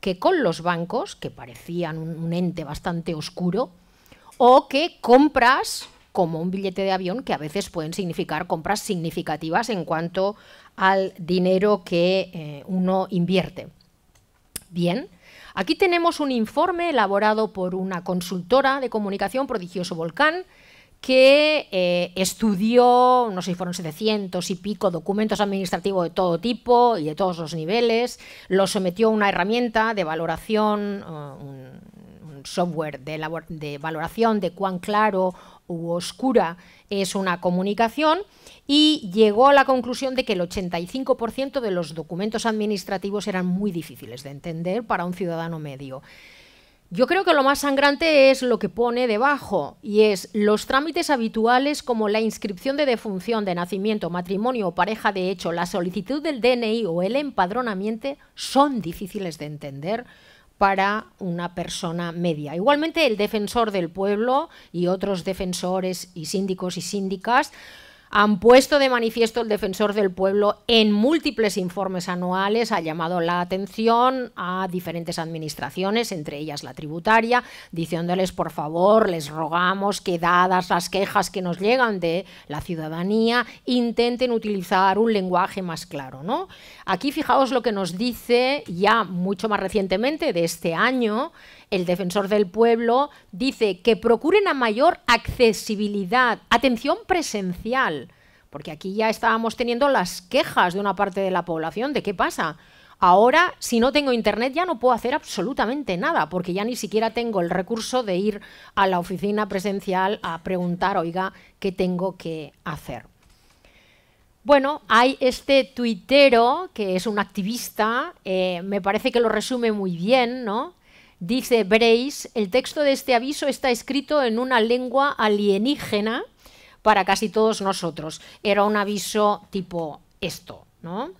que con los bancos, que parecían un ente bastante oscuro, o que compras como un billete de avión que a veces pueden significar compras significativas en cuanto al dinero que eh, uno invierte. Bien, aquí tenemos un informe elaborado por una consultora de comunicación, Prodigioso Volcán, que eh, estudió, no sé si fueron 700 y pico documentos administrativos de todo tipo y de todos los niveles, lo sometió a una herramienta de valoración, eh, software de, valoración de cuán claro u oscura es una comunicación y llegó a la conclusión de que el 85% de los documentos administrativos eran muy difíciles de entender para un ciudadano medio. Yo creo que lo más sangrante es lo que pone debajo, y es los trámites habituales como la inscripción de defunción, de nacimiento, matrimonio o pareja de hecho, la solicitud del DNI o el empadronamiento son difíciles de entender para una persona media. Igualmente el defensor del pueblo y otros defensores y síndicos y síndicas han puesto de manifiesto el defensor del pueblo en múltiples informes anuales, ha llamado la atención a diferentes administraciones, entre ellas la tributaria, diciéndoles por favor, les rogamos que dadas las quejas que nos llegan de la ciudadanía, intenten utilizar un lenguaje más claro. ¿no? Aquí fijaos lo que nos dice ya mucho más recientemente de este año, el defensor del pueblo dice que procuren a mayor accesibilidad, atención presencial, porque aquí ya estábamos teniendo las quejas de una parte de la población de qué pasa. Ahora, si no tengo internet, ya no puedo hacer absolutamente nada, porque ya ni siquiera tengo el recurso de ir a la oficina presencial a preguntar, oiga, ¿qué tengo que hacer? Bueno, hay este tuitero que es un activista, eh, me parece que lo resume muy bien, ¿no? Dice Brace, el texto de este aviso está escrito en una lengua alienígena para casi todos nosotros. Era un aviso tipo esto, ¿no?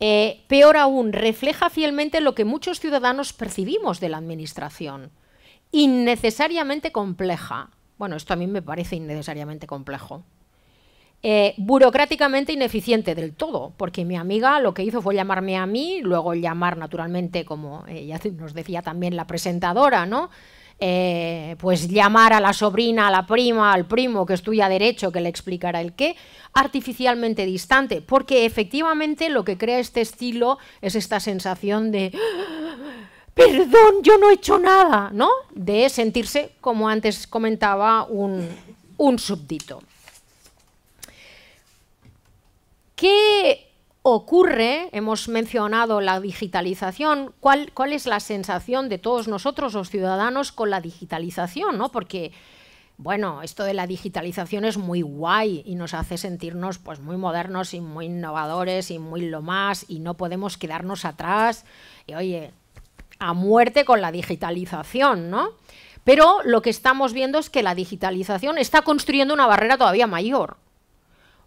Eh, peor aún, refleja fielmente lo que muchos ciudadanos percibimos de la Administración. Innecesariamente compleja. Bueno, esto a mí me parece innecesariamente complejo. Eh, burocráticamente ineficiente del todo, porque mi amiga lo que hizo fue llamarme a mí, luego llamar naturalmente, como ya *laughs* nos decía también la presentadora, ¿no? Eh, pues llamar a la sobrina, a la prima, al primo que estudia derecho, que le explicara el qué, artificialmente distante, porque efectivamente lo que crea este estilo es esta sensación de ¡Ah! perdón, yo no he hecho nada, ¿no? De sentirse, como antes comentaba, un, un súbdito. ¿Qué ocurre? Hemos mencionado la digitalización. ¿Cuál, es la sensación de todos nosotros, los ciudadanos, con la digitalización? Porque, bueno, esto de la digitalización es muy guay y nos hace sentirnos pues, muy modernos y muy innovadores y muy lo más y no podemos quedarnos atrás. Y oye, a muerte con la digitalización, ¿no? Pero lo que estamos viendo es que la digitalización está construyendo una barrera todavía mayor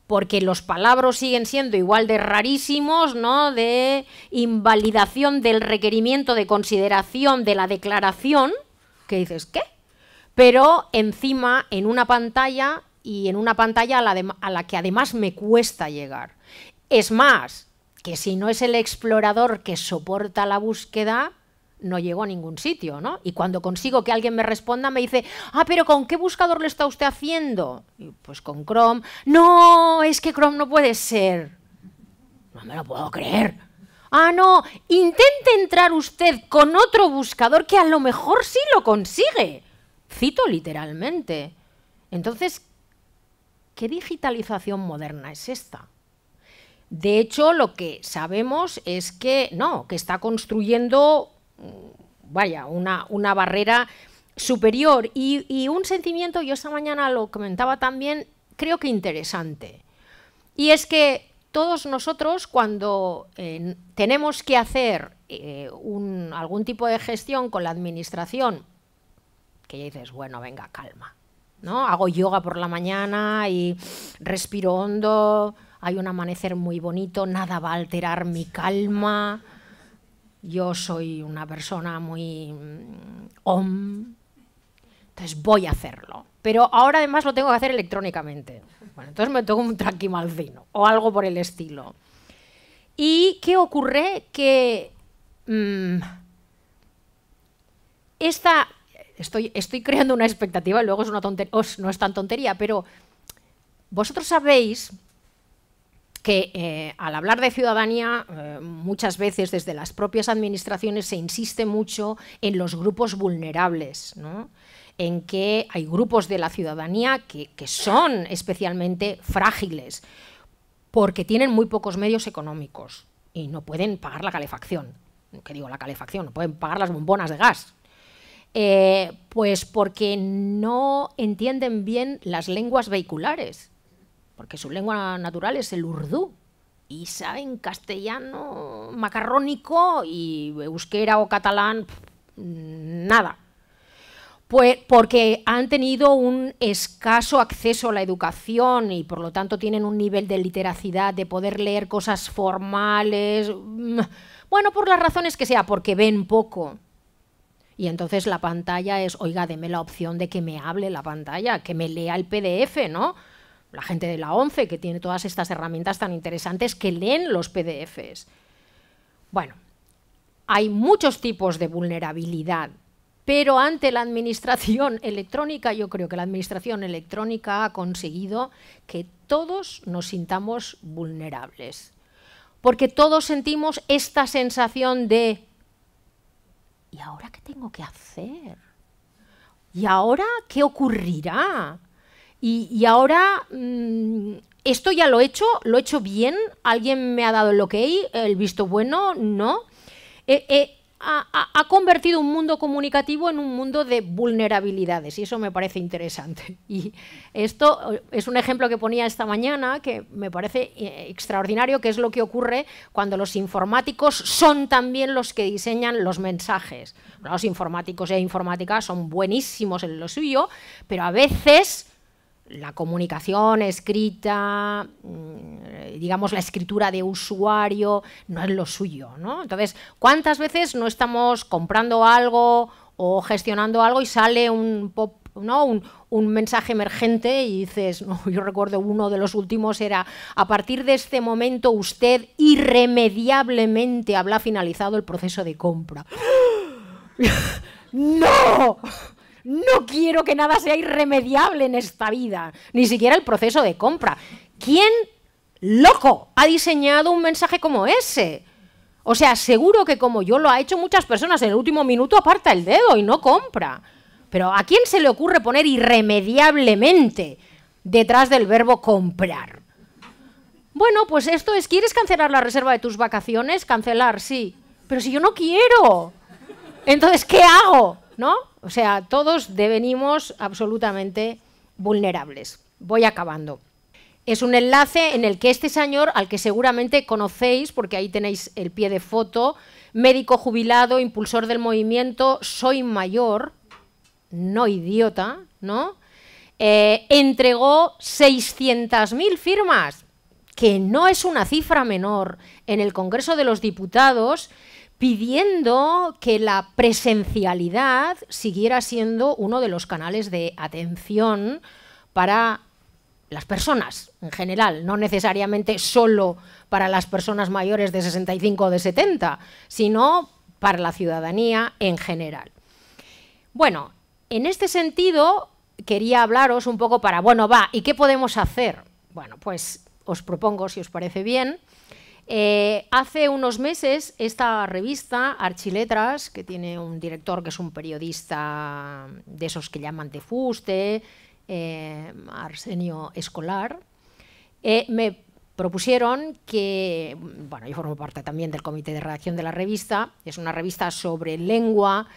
porque los palabras siguen siendo igual de rarísimos, ¿no? De invalidación del requerimiento de consideración de la declaración, que dices, ¿qué? Pero encima en una pantalla y en una pantalla a la que además me cuesta llegar. Es más, que si no es el explorador que soporta la búsqueda, no llego a ningún sitio, ¿no? Y cuando consigo que alguien me responda, me dice, ah, pero ¿con qué buscador lo está usted haciendo? pues con Chrome. No, es que Chrome no puede ser. No me lo puedo creer. Ah, no, intente entrar usted con otro buscador que a lo mejor sí lo consigue. Cito literalmente. Entonces, ¿qué digitalización moderna es esta? De hecho, lo que sabemos es que no, que está construyendo vaya, una, barrera superior y, un sentimiento, yo esta mañana lo comentaba también, creo que interesante. Y es que todos nosotros cuando eh, tenemos que hacer eh, algún tipo de gestión con la administración, que ya dices, bueno, venga, calma. ¿no? Hago yoga por la mañana y respiro hondo, hay un amanecer muy bonito, nada va a alterar mi calma. Yo soy una persona muy mm, om, entonces voy a hacerlo. Pero ahora además lo tengo que hacer electrónicamente. Bueno, entonces me tengo un tranquimalcino o algo por el estilo. ¿Y qué ocurre? Que mm, esta... Estoy, estoy creando una expectativa, luego es una tontería, no es tan tontería, pero vosotros sabéis que eh, al hablar de ciudadanía eh, muchas veces desde las propias administraciones se insiste mucho en los grupos vulnerables, en que hay grupos de la ciudadanía que, son especialmente frágiles porque tienen muy pocos medios económicos y no pueden pagar la calefacción, que digo la calefacción, no pueden pagar las bombonas de gas, eh, pues porque no entienden bien las lenguas vehiculares porque su lengua natural es el urdu y saben castellano macarrónico y euskera o catalán, nada. Pues porque han tenido un escaso acceso a la educación y por lo tanto tienen un nivel de literacidad, de poder leer cosas formales, mm, bueno, por las razones que sea, porque ven poco. Y entonces la pantalla es, oiga, deme la opción de que me hable la pantalla, que me lea el PDF, ¿no? la gente de la ONCE que tiene todas estas herramientas tan interesantes que leen los PDFs. Bueno, hay muchos tipos de vulnerabilidad, pero ante la administración *laughs* electrónica, yo creo que la administración electrónica ha conseguido que todos nos sintamos vulnerables, porque todos sentimos esta sensación de ¿y ahora qué tengo que hacer? ¿Y ahora qué ocurrirá? Y, ahora mm, esto ya lo he hecho, lo he hecho bien, alguien me ha dado el ok, el visto bueno, no. Eh, eh, ha, convertido un mundo comunicativo en un mundo de vulnerabilidades y eso me parece interesante. Y esto eh, es un ejemplo que ponía esta mañana que me parece extraordinario, que es lo que ocurre cuando los informáticos son también los que diseñan los mensajes. Los informáticos e informática son buenísimos en lo suyo, pero a veces la comunicación escrita, mm, digamos la escritura de usuario, no es lo suyo, ¿no? Entonces, ¿cuántas veces no estamos comprando algo o gestionando algo y sale un pop, ¿no? Un, mensaje emergente y dices, no, *laughs* yo recuerdo uno de los últimos era, a partir de este momento usted irremediablemente habrá finalizado el proceso de compra. *laughs* ¡No! No quiero que nada sea irremediable en esta vida, ni siquiera el proceso de compra. ¿Quién loco ha diseñado un mensaje como ese? O sea, seguro que como yo lo ha hecho muchas personas, en el último minuto aparta el dedo y no compra. Pero ¿a quién se le ocurre poner irremediablemente detrás del verbo comprar? Bueno, pues esto es, ¿quieres cancelar la reserva de tus vacaciones? Cancelar, sí. Pero si yo no quiero, entonces, ¿qué hago? ¿No? O sea, todos devenimos absolutamente vulnerables. Voy acabando. Es un enlace en el que este señor, al que seguramente conocéis, porque ahí tenéis el pie de foto, médico jubilado, impulsor del movimiento, soy mayor, no idiota, ¿no? Eh, entregó 600.000 firmas, que no es una cifra menor, en el Congreso de los Diputados pidiendo que la presencialidad siguiera siendo uno de los canales de atención para las personas en general, no necesariamente solo para las personas mayores de 65 o de 70, sino para la ciudadanía en general. Bueno, en este sentido quería hablaros un poco para, bueno, va, ¿y qué podemos hacer? Bueno, pues os propongo, si os parece bien, eh, hace unos meses esta revista, Archiletras, que tiene un director que es un periodista de esos que llaman de fuste, eh, Arsenio Escolar, eh, me propusieron que, bueno, yo formo parte también del comité de redacción de la revista, es una revista sobre lengua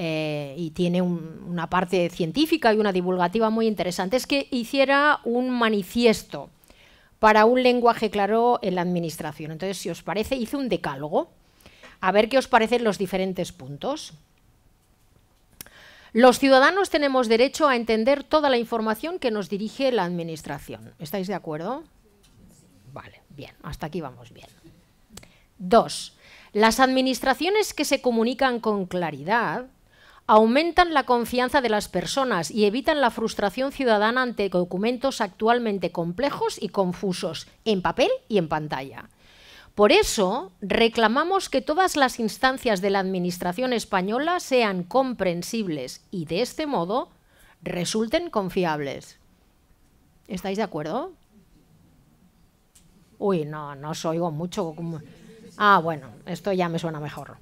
y tiene una parte científica y una divulgativa muy interesante, es que hiciera un manifiesto para un lenguaje claro en la administración. Entonces, si os parece, hice un decálogo. A ver qué os parecen los diferentes puntos. Los ciudadanos tenemos derecho a entender toda la información que nos dirige la Administración. ¿Estáis de acuerdo? Vale, bien, hasta aquí vamos bien. Dos, las administraciones que se comunican con claridad aumentan la confianza de las personas y evitan la frustración ciudadana ante documentos actualmente complejos y confusos, en papel y en pantalla. Por eso, reclamamos que todas las instancias de la Administración española sean comprensibles y, de este modo, resulten confiables. ¿Estáis de acuerdo? Uy, no, no os oigo mucho. Ah, bueno, esto ya me suena mejor.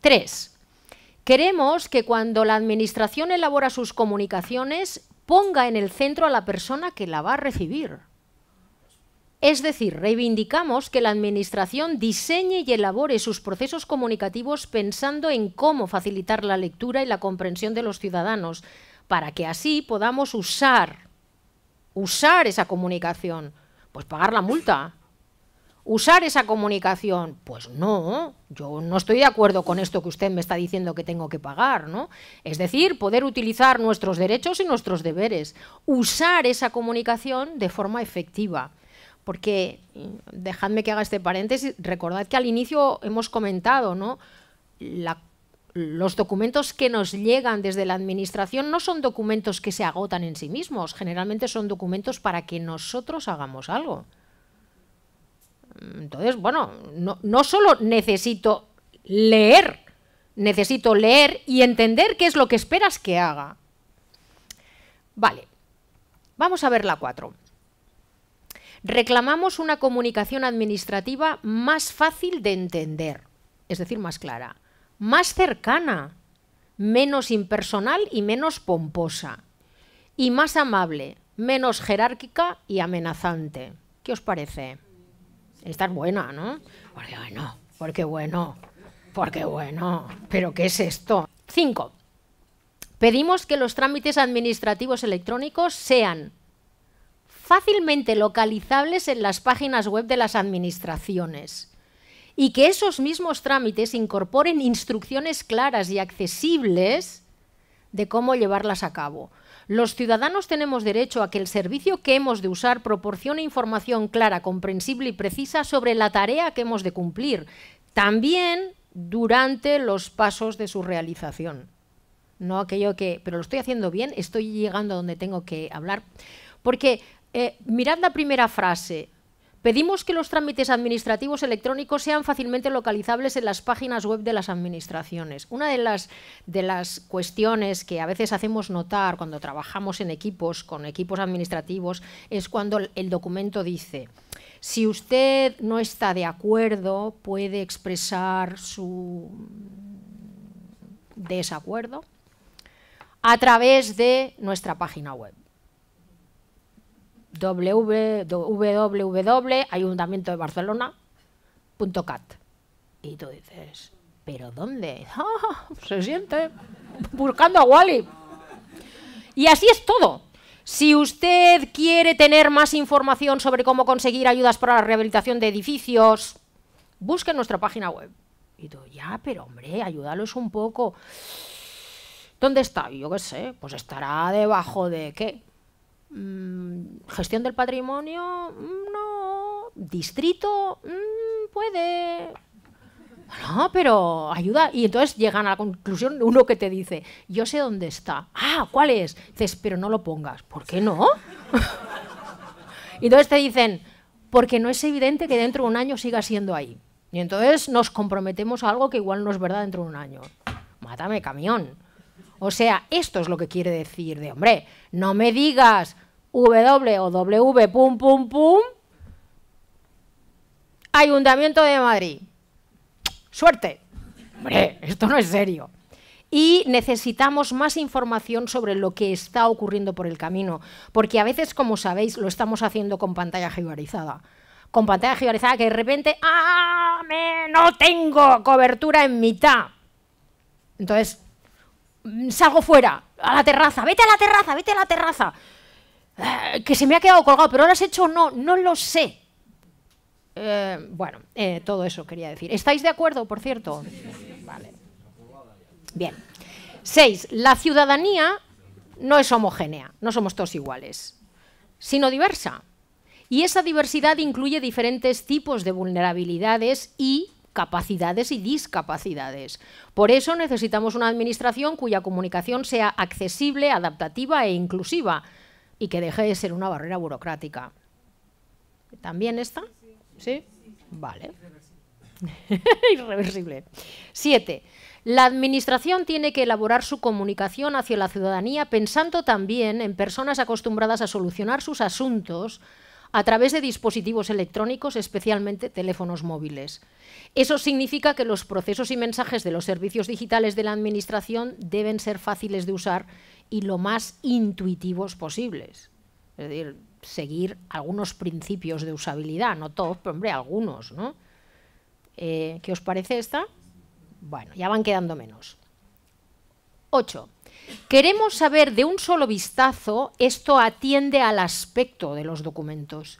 Tres, queremos que cuando la Administración elabora sus comunicaciones ponga en el centro a la persona que la va a recibir. Es decir, reivindicamos que la Administración diseñe y elabore sus procesos comunicativos pensando en cómo facilitar la lectura y la comprensión de los ciudadanos, para que así podamos usar, usar esa comunicación, pues pagar la multa, usar esa comunicación. Pues no, yo no estoy de acuerdo con esto que usted me está diciendo que tengo que pagar, ¿no? Es decir, poder utilizar nuestros derechos y nuestros deberes, usar esa comunicación de forma efectiva. Porque, dejadme que haga este paréntesis, recordad que al inicio hemos comentado, ¿no? los documentos que nos llegan desde la Administración no son documentos que se agotan en sí mismos, generalmente son documentos para que nosotros hagamos algo. Entonces, bueno, no, solo necesito leer, necesito leer y entender qué es lo que esperas que haga. Vale, vamos a ver la 4. Reclamamos una comunicación administrativa más fácil de entender, es decir, más clara, más cercana, menos impersonal y menos pomposa, y más amable, menos jerárquica y amenazante. ¿Qué os parece? Esta es buena, ¿no? Porque bueno, porque bueno, porque bueno. ¿Pero qué es esto? Cinco, Pedimos que los trámites administrativos electrónicos sean fácilmente localizables en las páginas web de las administraciones y que esos mismos trámites incorporen instrucciones claras y accesibles de cómo llevarlas a cabo. Los ciudadanos tenemos derecho a que el servicio que hemos de usar proporcione información clara, comprensible y precisa sobre la tarea que hemos de cumplir, también durante los pasos de su realización. No aquello que, pero lo estoy haciendo bien, estoy llegando a donde tengo que hablar. Porque eh, mirad la primera frase, Pedimos que los trámites administrativos electrónicos sean fácilmente localizables en las páginas web de las administraciones. Una de las, de las cuestiones que a veces hacemos notar cuando trabajamos en equipos, con equipos administrativos, es cuando el documento dice, si usted no está de acuerdo, puede expresar su desacuerdo a través de nuestra página web www.ayuntamientodebarcelona.cat. Y tú dices, ¿pero dónde? *laughs* Ah, se siente buscando a Wally. Y así es todo. Si usted quiere tener más información sobre cómo conseguir ayudas para la rehabilitación de edificios, busque nuestra página web. Y tú, ya, pero hombre, ayúdalos un poco. ¿Dónde está? Yo qué sé, pues estará debajo de qué? Mm, gestión del patrimonio, mm, no. Distrito, mm, puede. No, pero ayuda. Y entonces llegan a la conclusión uno que te dice, yo sé dónde está. Ah, ¿cuál es? Dices, pero no lo pongas. ¿Por qué no? *laughs* y entonces te dicen, porque no es evidente que dentro de un año siga siendo ahí. Y entonces nos comprometemos a algo que igual no es verdad dentro de un año. Mátame, camión. O sea, esto es lo que quiere decir de, hombre, no me digas W o W, pum, pum, pum, Ayuntamiento de Madrid. Suerte. Hombre, esto no es serio. Y necesitamos más información sobre lo que está ocurriendo por el camino, porque a veces, como sabéis, lo estamos haciendo con pantalla jibarizada. Con pantalla jibarizada que de repente, ¡ah! Me, no tengo cobertura en mitad. Entonces, Mm, salgo fuera, a la terraza, vete a la terraza, vete a la terraza. Eh, que se me ha quedado colgado, pero ahora has hecho no, no lo sé. Eh, bueno, eh, todo eso quería decir. ¿Estáis de acuerdo, por cierto? Vale. Bien. Seis, la ciudadanía no es homogénea, no somos todos iguales, sino diversa. Y esa diversidad incluye diferentes tipos de vulnerabilidades y capacidades y discapacidades. Por eso necesitamos una administración cuya comunicación sea accesible, adaptativa e inclusiva y que deje de ser una barrera burocrática. ¿También esta? ¿Sí? Vale. *laughs* Irreversible. Siete. La Administración tiene que elaborar su comunicación hacia la ciudadanía pensando también en personas acostumbradas a solucionar sus asuntos a través de dispositivos electrónicos, especialmente teléfonos móviles. Eso significa que los procesos y mensajes de los servicios digitales de la Administración deben ser fáciles de usar y lo más intuitivos posibles. Es decir, seguir algunos principios de usabilidad, no todos, pero hombre, algunos. ¿no? Eh, ¿Qué os parece esta? Bueno, ya van quedando menos. 8. Queremos saber de un solo vistazo, esto atiende al aspecto de los documentos.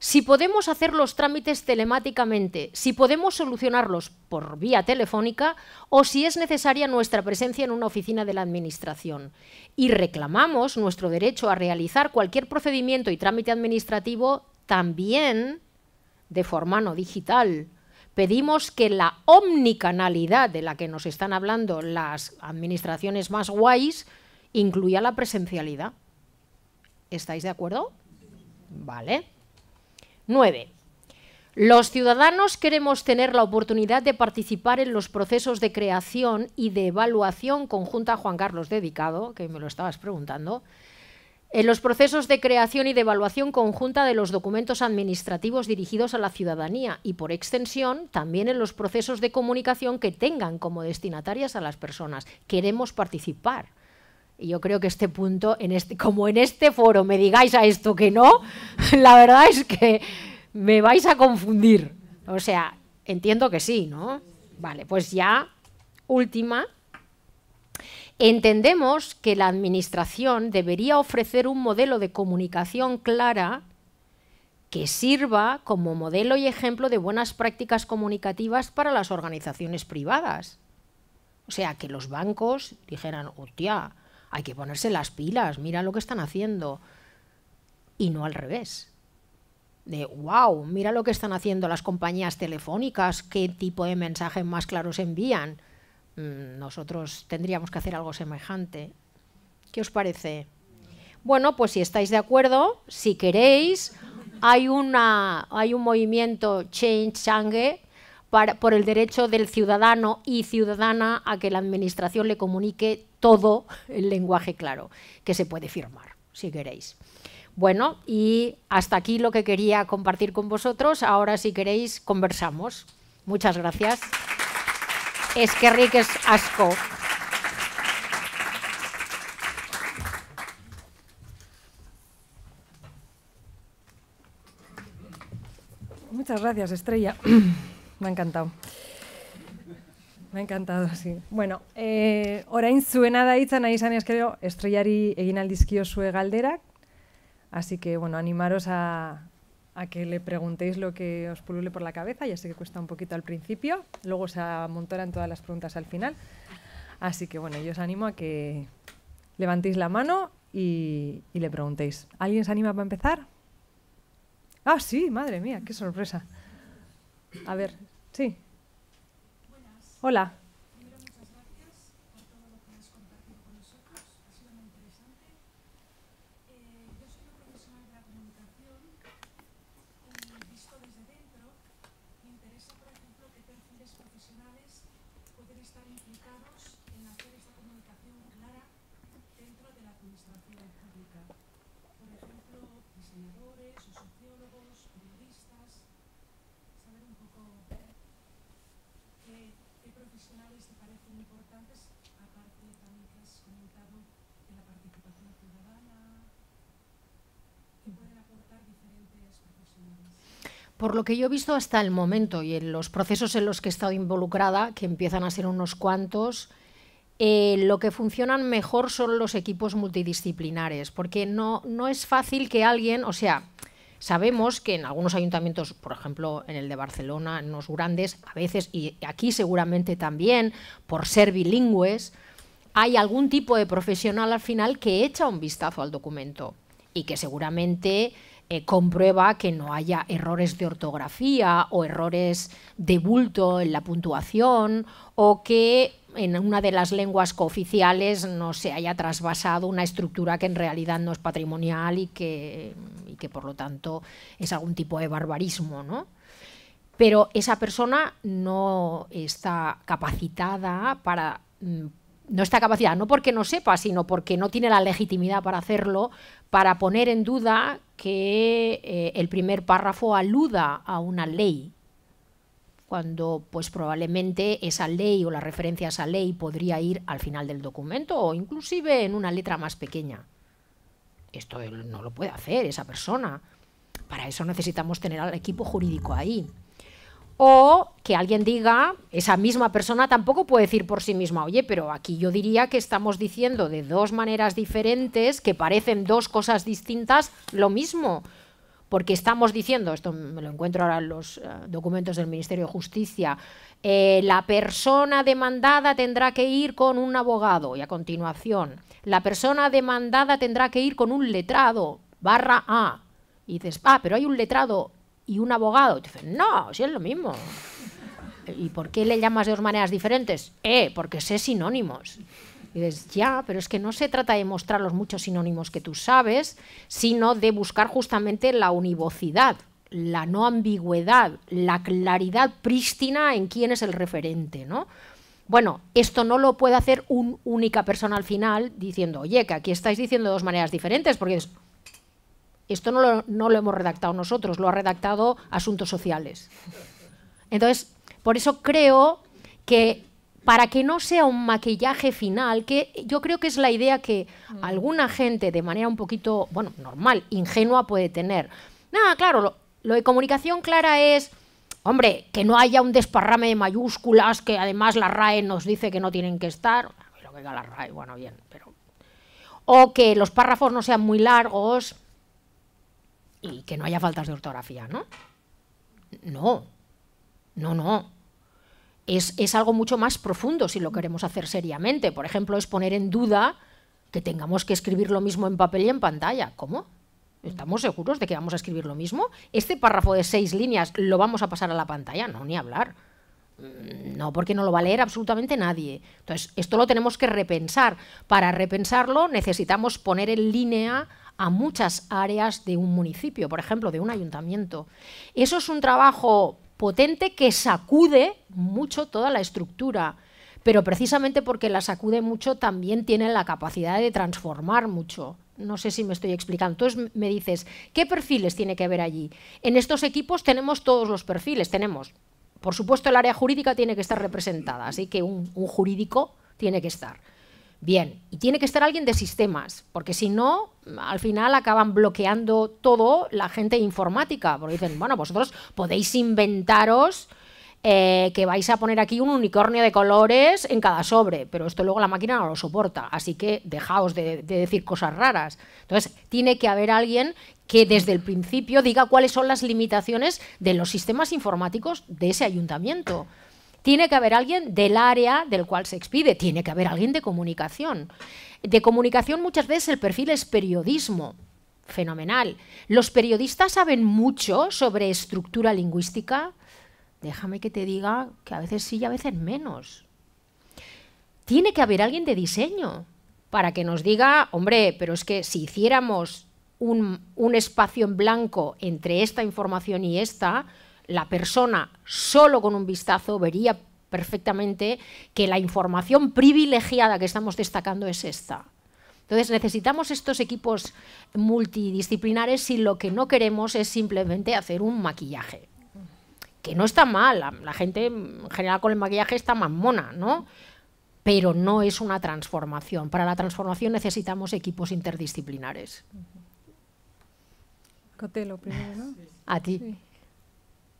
Si podemos hacer los trámites telemáticamente, si podemos solucionarlos por vía telefónica o si es necesaria nuestra presencia en una oficina de la Administración. Y reclamamos nuestro derecho a realizar cualquier procedimiento y trámite administrativo también de forma no digital, pedimos que la omnicanalidad de la que nos están hablando las administraciones más guays incluya la presencialidad. ¿Estáis de acuerdo? Vale. Nueve. Los ciudadanos queremos tener la oportunidad de participar en los procesos de creación y de evaluación conjunta, Juan Carlos, dedicado, que me lo estabas preguntando, en los procesos de creación y de evaluación conjunta de los documentos administrativos dirigidos a la ciudadanía y, por extensión, también en los procesos de comunicación que tengan como destinatarias a las personas. Queremos participar. Y yo creo que este punto, en este, como en este foro me digáis a esto que no, *laughs* la verdad es que me vais a confundir. O sea, entiendo que sí, ¿no? Vale, pues ya, última. Entendemos que la Administración debería ofrecer un modelo de comunicación clara que sirva como modelo y ejemplo de buenas prácticas comunicativas para las organizaciones privadas. O sea, que los bancos dijeran, hostia, hay que ponerse las pilas, mira lo que están haciendo. Y no al revés. De, wow, mira lo que están haciendo las compañías telefónicas, qué tipo de mensajes más claros envían. Mm, nosotros tendríamos que hacer algo semejante. ¿Qué os parece? Bueno, pues si estáis de acuerdo, si queréis, hay, una, hay un movimiento Change Change para, por el derecho del ciudadano y ciudadana a que la administración le comunique todo el lenguaje claro, que se puede firmar, si queréis. Bueno, y hasta aquí lo que quería compartir con vosotros. Ahora, si queréis, conversamos. Muchas gracias. Es Rick es asco. Muchas gracias, Estrella. *clears throat* Me ha encantado. Me ha encantado, sí. Bueno, eh, orain zuena da hitza nahi izan eskero estrellari egin aldizkio zue galderak. Así que, bueno, animaros a, a que le preguntéis lo que os pulule por la cabeza. Ya sé que cuesta un poquito al principio, luego se amontonan todas las preguntas al final. Así que bueno, yo os animo a que levantéis la mano y, le preguntéis. ¿Alguien se anima para empezar? Ah, sí, madre mía, qué sorpresa. A ver, sí. Hola. por lo que yo he visto hasta el momento y en los procesos en los que he estado involucrada, que empiezan a ser unos cuantos, eh, lo que funcionan mejor son los equipos multidisciplinares, porque no, no es fácil que alguien, o sea, sabemos que en algunos ayuntamientos, por ejemplo, en el de Barcelona, en los grandes, a veces, y aquí seguramente también, por ser bilingües, hay algún tipo de profesional al final que echa un vistazo al documento y que seguramente eh, comprueba que no haya errores de ortografía o errores de bulto en la puntuación o que en una de las lenguas cooficiales no se haya trasvasado una estructura que en realidad no es patrimonial y que, que por lo tanto es algún tipo de barbarismo, Pero esa persona no está capacitada para mm, no está capacitada, no porque no sepa, sino porque no tiene la legitimidad para hacerlo, para poner en duda que eh, el primer párrafo aluda a una ley, cuando pues probablemente esa ley o la referencia a esa ley podría ir al final del documento o inclusive en una letra más pequeña. Esto no lo puede hacer esa persona. Para eso necesitamos tener al equipo jurídico ahí. O que alguien diga, esa misma persona tampoco puede decir por sí misma, oye, pero aquí yo diría que estamos diciendo de dos maneras diferentes, que parecen dos cosas distintas, lo mismo porque estamos diciendo, esto me lo encuentro ahora en los eh, documentos del Ministerio de Justicia, eh, la persona demandada tendrá que ir con un abogado y a continuación, la persona demandada tendrá que ir con un letrado, barra A. Y dices, ah, pero hay un letrado y un abogado. te no, si es lo mismo. ¿Y por qué le llamas de dos maneras diferentes? Eh, porque sé sinónimos. Y dices, ya, pero es que no se trata de mostrar los muchos sinónimos que tú sabes, sino de buscar justamente la univocidad, la no ambigüedad, la claridad prístina en quién es el referente, ¿no? Bueno, esto no lo puede hacer una única persona al final diciendo, oye, que aquí estáis diciendo dos maneras diferentes, porque es esto no lo, hemos redactado nosotros, lo ha redactado Asuntos Sociales. Entonces, por eso creo que para que no sea un maquillaje final, que yo creo que es la idea que mm. alguna gente de manera un poquito, bueno, normal, ingenua puede tener. Nada, claro, lo, de comunicación clara es, hombre, que no haya un desparrame de mayúsculas, que además la RAE nos dice que no tienen que estar. Lo que diga la RAE, bueno, bien, pero... O que los párrafos no sean muy largos, y que no haya faltas de ortografía, ¿no? No, no, no. Es, algo mucho más profundo si lo queremos hacer seriamente. Por ejemplo, es poner en duda que tengamos que escribir lo mismo en papel y en pantalla. ¿Cómo? ¿Estamos seguros de que vamos a escribir lo mismo? ¿Este párrafo de seis líneas lo vamos a pasar a la pantalla? No, ni hablar. No, porque no lo va a leer absolutamente nadie. Entonces, esto lo tenemos que repensar. Para repensarlo necesitamos poner en línea a muchas áreas de un municipio, por ejemplo, de un ayuntamiento. Eso es un trabajo potente que sacude mucho toda la estructura, pero precisamente porque la sacude mucho también tiene la capacidad de transformar mucho. No sé si me estoy explicando. Entonces me dices, ¿qué perfiles tiene que haber allí? En estos equipos tenemos todos los perfiles. Tenemos, por supuesto, el área jurídica tiene que estar representada, así que un, un jurídico tiene que estar Bien, y tiene que estar alguien de sistemas, porque si no, al final acaban bloqueando todo la gente informática, porque dicen, bueno, vosotros podéis inventaros eh, que vais a poner aquí un unicornio de colores en cada sobre, pero esto luego la máquina no lo soporta, así que dejaos de decir cosas raras. Entonces, tiene que haber alguien que desde el principio diga cuáles son las limitaciones de los sistemas informáticos de ese ayuntamiento. Tiene que haber alguien del área del cual se expide, tiene que haber alguien de comunicación. De comunicación muchas veces el perfil es periodismo, fenomenal. Los periodistas saben mucho sobre estructura lingüística. Déjame que te diga que a veces sí y a veces menos. Tiene que haber alguien de diseño para que nos diga, hombre, pero es que si hiciéramos un, un espacio en blanco entre esta información y esta, la persona solo con un vistazo vería perfectamente que la información privilegiada que estamos destacando es esta. Entonces necesitamos estos equipos multidisciplinares si lo que no queremos es simplemente hacer un maquillaje. Que no está mal, la, gente en general con el maquillaje está más mona, ¿no? Pero no es una transformación. Para la transformación necesitamos equipos interdisciplinares. Cotelo A ti.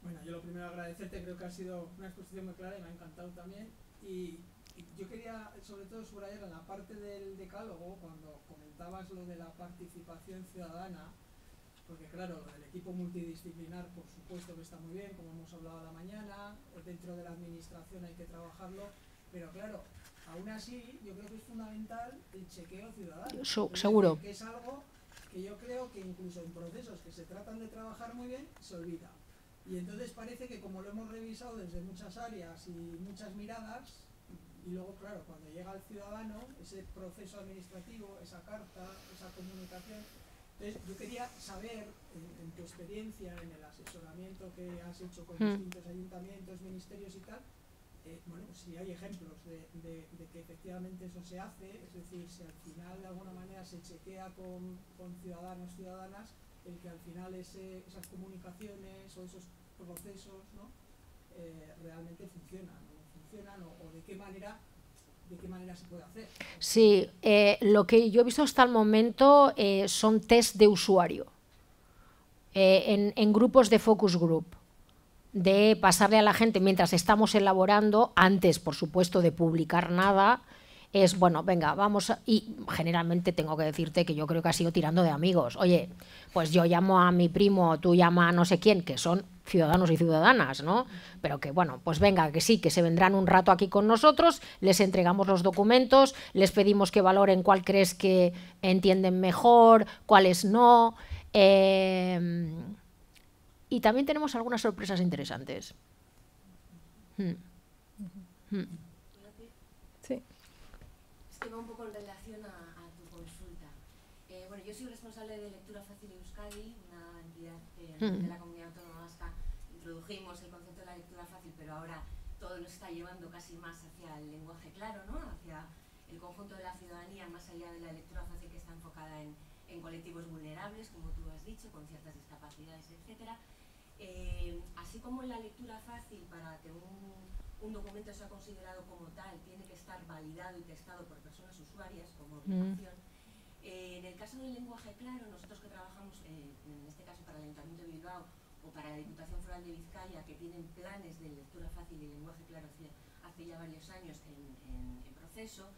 Bueno, yo lo primero agradecerte, creo que ha sido una exposición muy clara y me ha encantado también. Y, yo quería sobre todo subrayar en la parte del decálogo, cuando comentabas lo de la participación ciudadana, porque claro, el equipo multidisciplinar por supuesto que está muy bien, como hemos hablado a la mañana, dentro de la administración hay que trabajarlo, pero claro, aún así yo creo que es fundamental el chequeo ciudadano. seguro. Que es algo que yo creo que incluso en procesos que se tratan de trabajar muy bien, se olvida. Y entonces parece que como lo hemos revisado desde muchas áreas y muchas miradas, y luego, claro, cuando llega al ciudadano, ese proceso administrativo, esa carta, esa comunicación, entonces yo quería saber, en, tu experiencia, en el asesoramiento que has hecho con hmm. distintos ayuntamientos, ministerios y tal, eh, bueno, pues si hay ejemplos de, que efectivamente eso se hace, es decir, si al final de alguna manera se chequea con, ciudadanos, ciudadanas, el que al final esas comunicaciones o esos procesos eh, realmente funcionan, o, de qué manera se puede hacer. Sí, eh, lo que yo he visto hasta el momento eh, son test de usuario en, grupos de focus group de pasarle a la gente mientras estamos elaborando, antes por supuesto de publicar nada, es bueno, venga, vamos y generalmente tengo que decirte que yo creo que ha sido tirando de amigos. Oye, pues yo llamo a mi primo, tú llama a no sé quién, que son ciudadanos y ciudadanas, ¿no? Pero que, bueno, pues venga, que sí, que se vendrán un rato aquí con nosotros, les entregamos los documentos, les pedimos que valoren cuál crees que entienden mejor, cuáles no. Em, y también tenemos algunas sorpresas interesantes. Hmm. Hmm. un poco en relación a, tu consulta. Eh, bueno, yo soy responsable de Lectura Fácil Euskadi, una entidad eh, hmm. la colectivos vulnerables, como tú has dicho, con ciertas discapacidades, etc. Eh, así como la lectura fácil, para que un, documento sea considerado como tal, tiene que estar validado y testado por personas usuarias como mm. obligación. Eh, en el caso del lenguaje claro, nosotros que trabajamos, eh, en este caso para el Ayuntamiento de Bilbao o para la Diputación Foral de Vizcaya, que tienen planes de lectura fácil y lenguaje claro hace, ya varios años en proceso,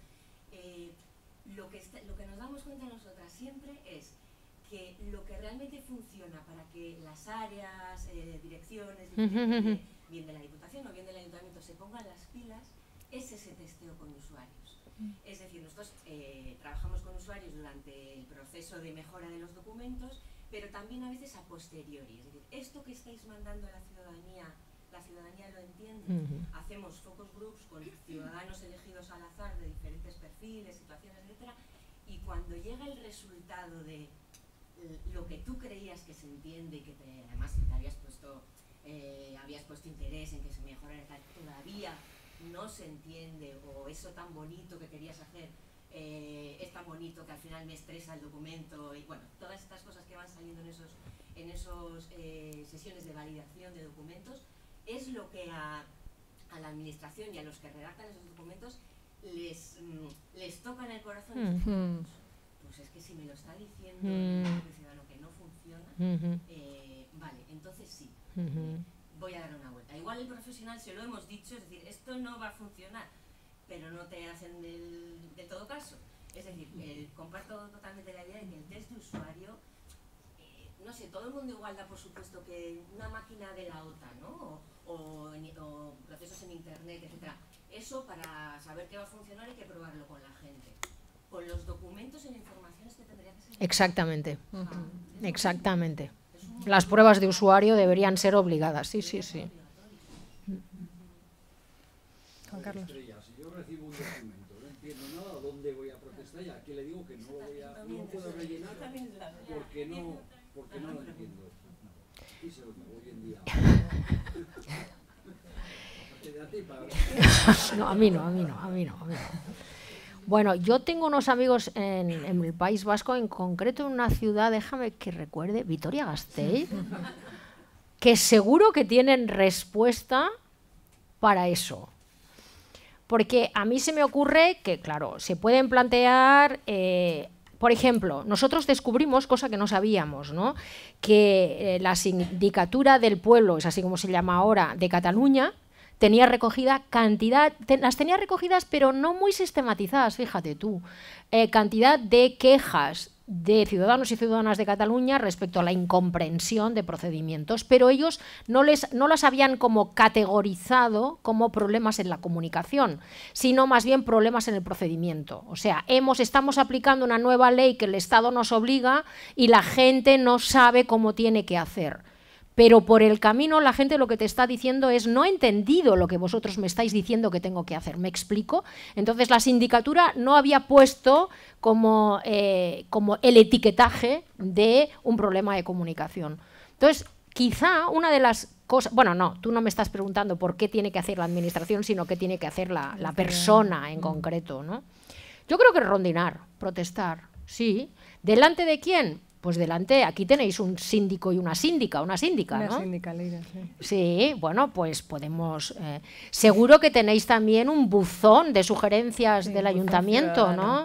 lo que, lo que nos damos cuenta nosotras siempre es que lo que realmente funciona para que las áreas, eh, direcciones, bien, de la Diputación o bien del Ayuntamiento se pongan las pilas, es ese testeo con usuarios. Mm. Es decir, nosotros eh, trabajamos con usuarios durante el proceso de mejora de los documentos, pero también a veces a posteriori. Es decir, esto que estáis mandando a la ciudadanía la ciudadanía lo entiende. Hacemos focus groups con ciudadanos elegidos al azar de diferentes perfiles, situaciones, etcétera, y cuando llega el resultado de lo que tú creías que se entiende y que además te habías puesto eh, habías puesto interés en que se mejorara todavía no se entiende o eso tan bonito que querías hacer eh, es tan bonito que al final me estresa el documento y bueno, todas estas cosas que van saliendo en esos en eh, sesiones de validación de documentos es lo que a, la administración y a los que redactan esos documentos les, mm, toca en el corazón. Pues es que si me lo está diciendo mm. el ciudadano que no funciona, eh, vale, entonces sí, voy a dar una vuelta. Igual el profesional se lo hemos dicho, es decir, esto no va a funcionar, pero no te hacen de todo caso. Es decir, comparto totalmente la idea de que el test de usuario no sé, todo el mundo igual da por supuesto, que una máquina de la OTAN, ¿no? O, procesos en Internet, etc. Eso para saber qué va a funcionar hay que probarlo con la gente. Con los documentos y informaciones que tendría que ser... Exactamente, exactamente. Las pruebas de usuario deberían ser obligadas, sí, sí, sí. Juan Carlos. Yo recibo un documento *laughs* no, a mí no, a mí no, a mí no. Bueno, yo tengo unos amigos en, el País Vasco, en concreto en una ciudad, déjame que recuerde, Vitoria Gasteiz, que seguro que tienen respuesta para eso. Porque a mí se me ocurre que, claro, se pueden plantear, eh, por ejemplo, nosotros descubrimos, cosa que no sabíamos, ¿no? que eh, la sindicatura del pueblo, es así como se llama ahora, de Cataluña, tenía recogida cantidad, las tenía recogidas pero no muy sistematizadas, fíjate tú, eh, cantidad de quejas de ciudadanos y ciudadanas de Cataluña respecto a la incomprensión de procedimientos, pero ellos no, les, no las habían como categorizado como problemas en la comunicación, sino más bien problemas en el procedimiento. O sea, hemos, estamos aplicando una nueva ley que el Estado nos obliga y la gente no sabe cómo tiene que hacer pero por el camino la gente lo que te está diciendo es no he entendido lo que vosotros me estáis diciendo que tengo que hacer, ¿me explico? Entonces la sindicatura no había puesto como, eh, como el etiquetaje de un problema de comunicación. Entonces, quizá una de las cosas, bueno, no, tú no me estás preguntando por qué tiene que hacer la administración, sino qué tiene que hacer la, la persona en mm. concreto, ¿no? Yo creo que rondinar, protestar, sí. ¿Delante de quién? pues delante, aquí tenéis un síndico y una síndica, una síndica, una ¿no? Síndica, Leira, sí. sí. bueno, pues podemos... Eh, seguro que tenéis también un buzón de sugerencias del ayuntamiento, ¿no?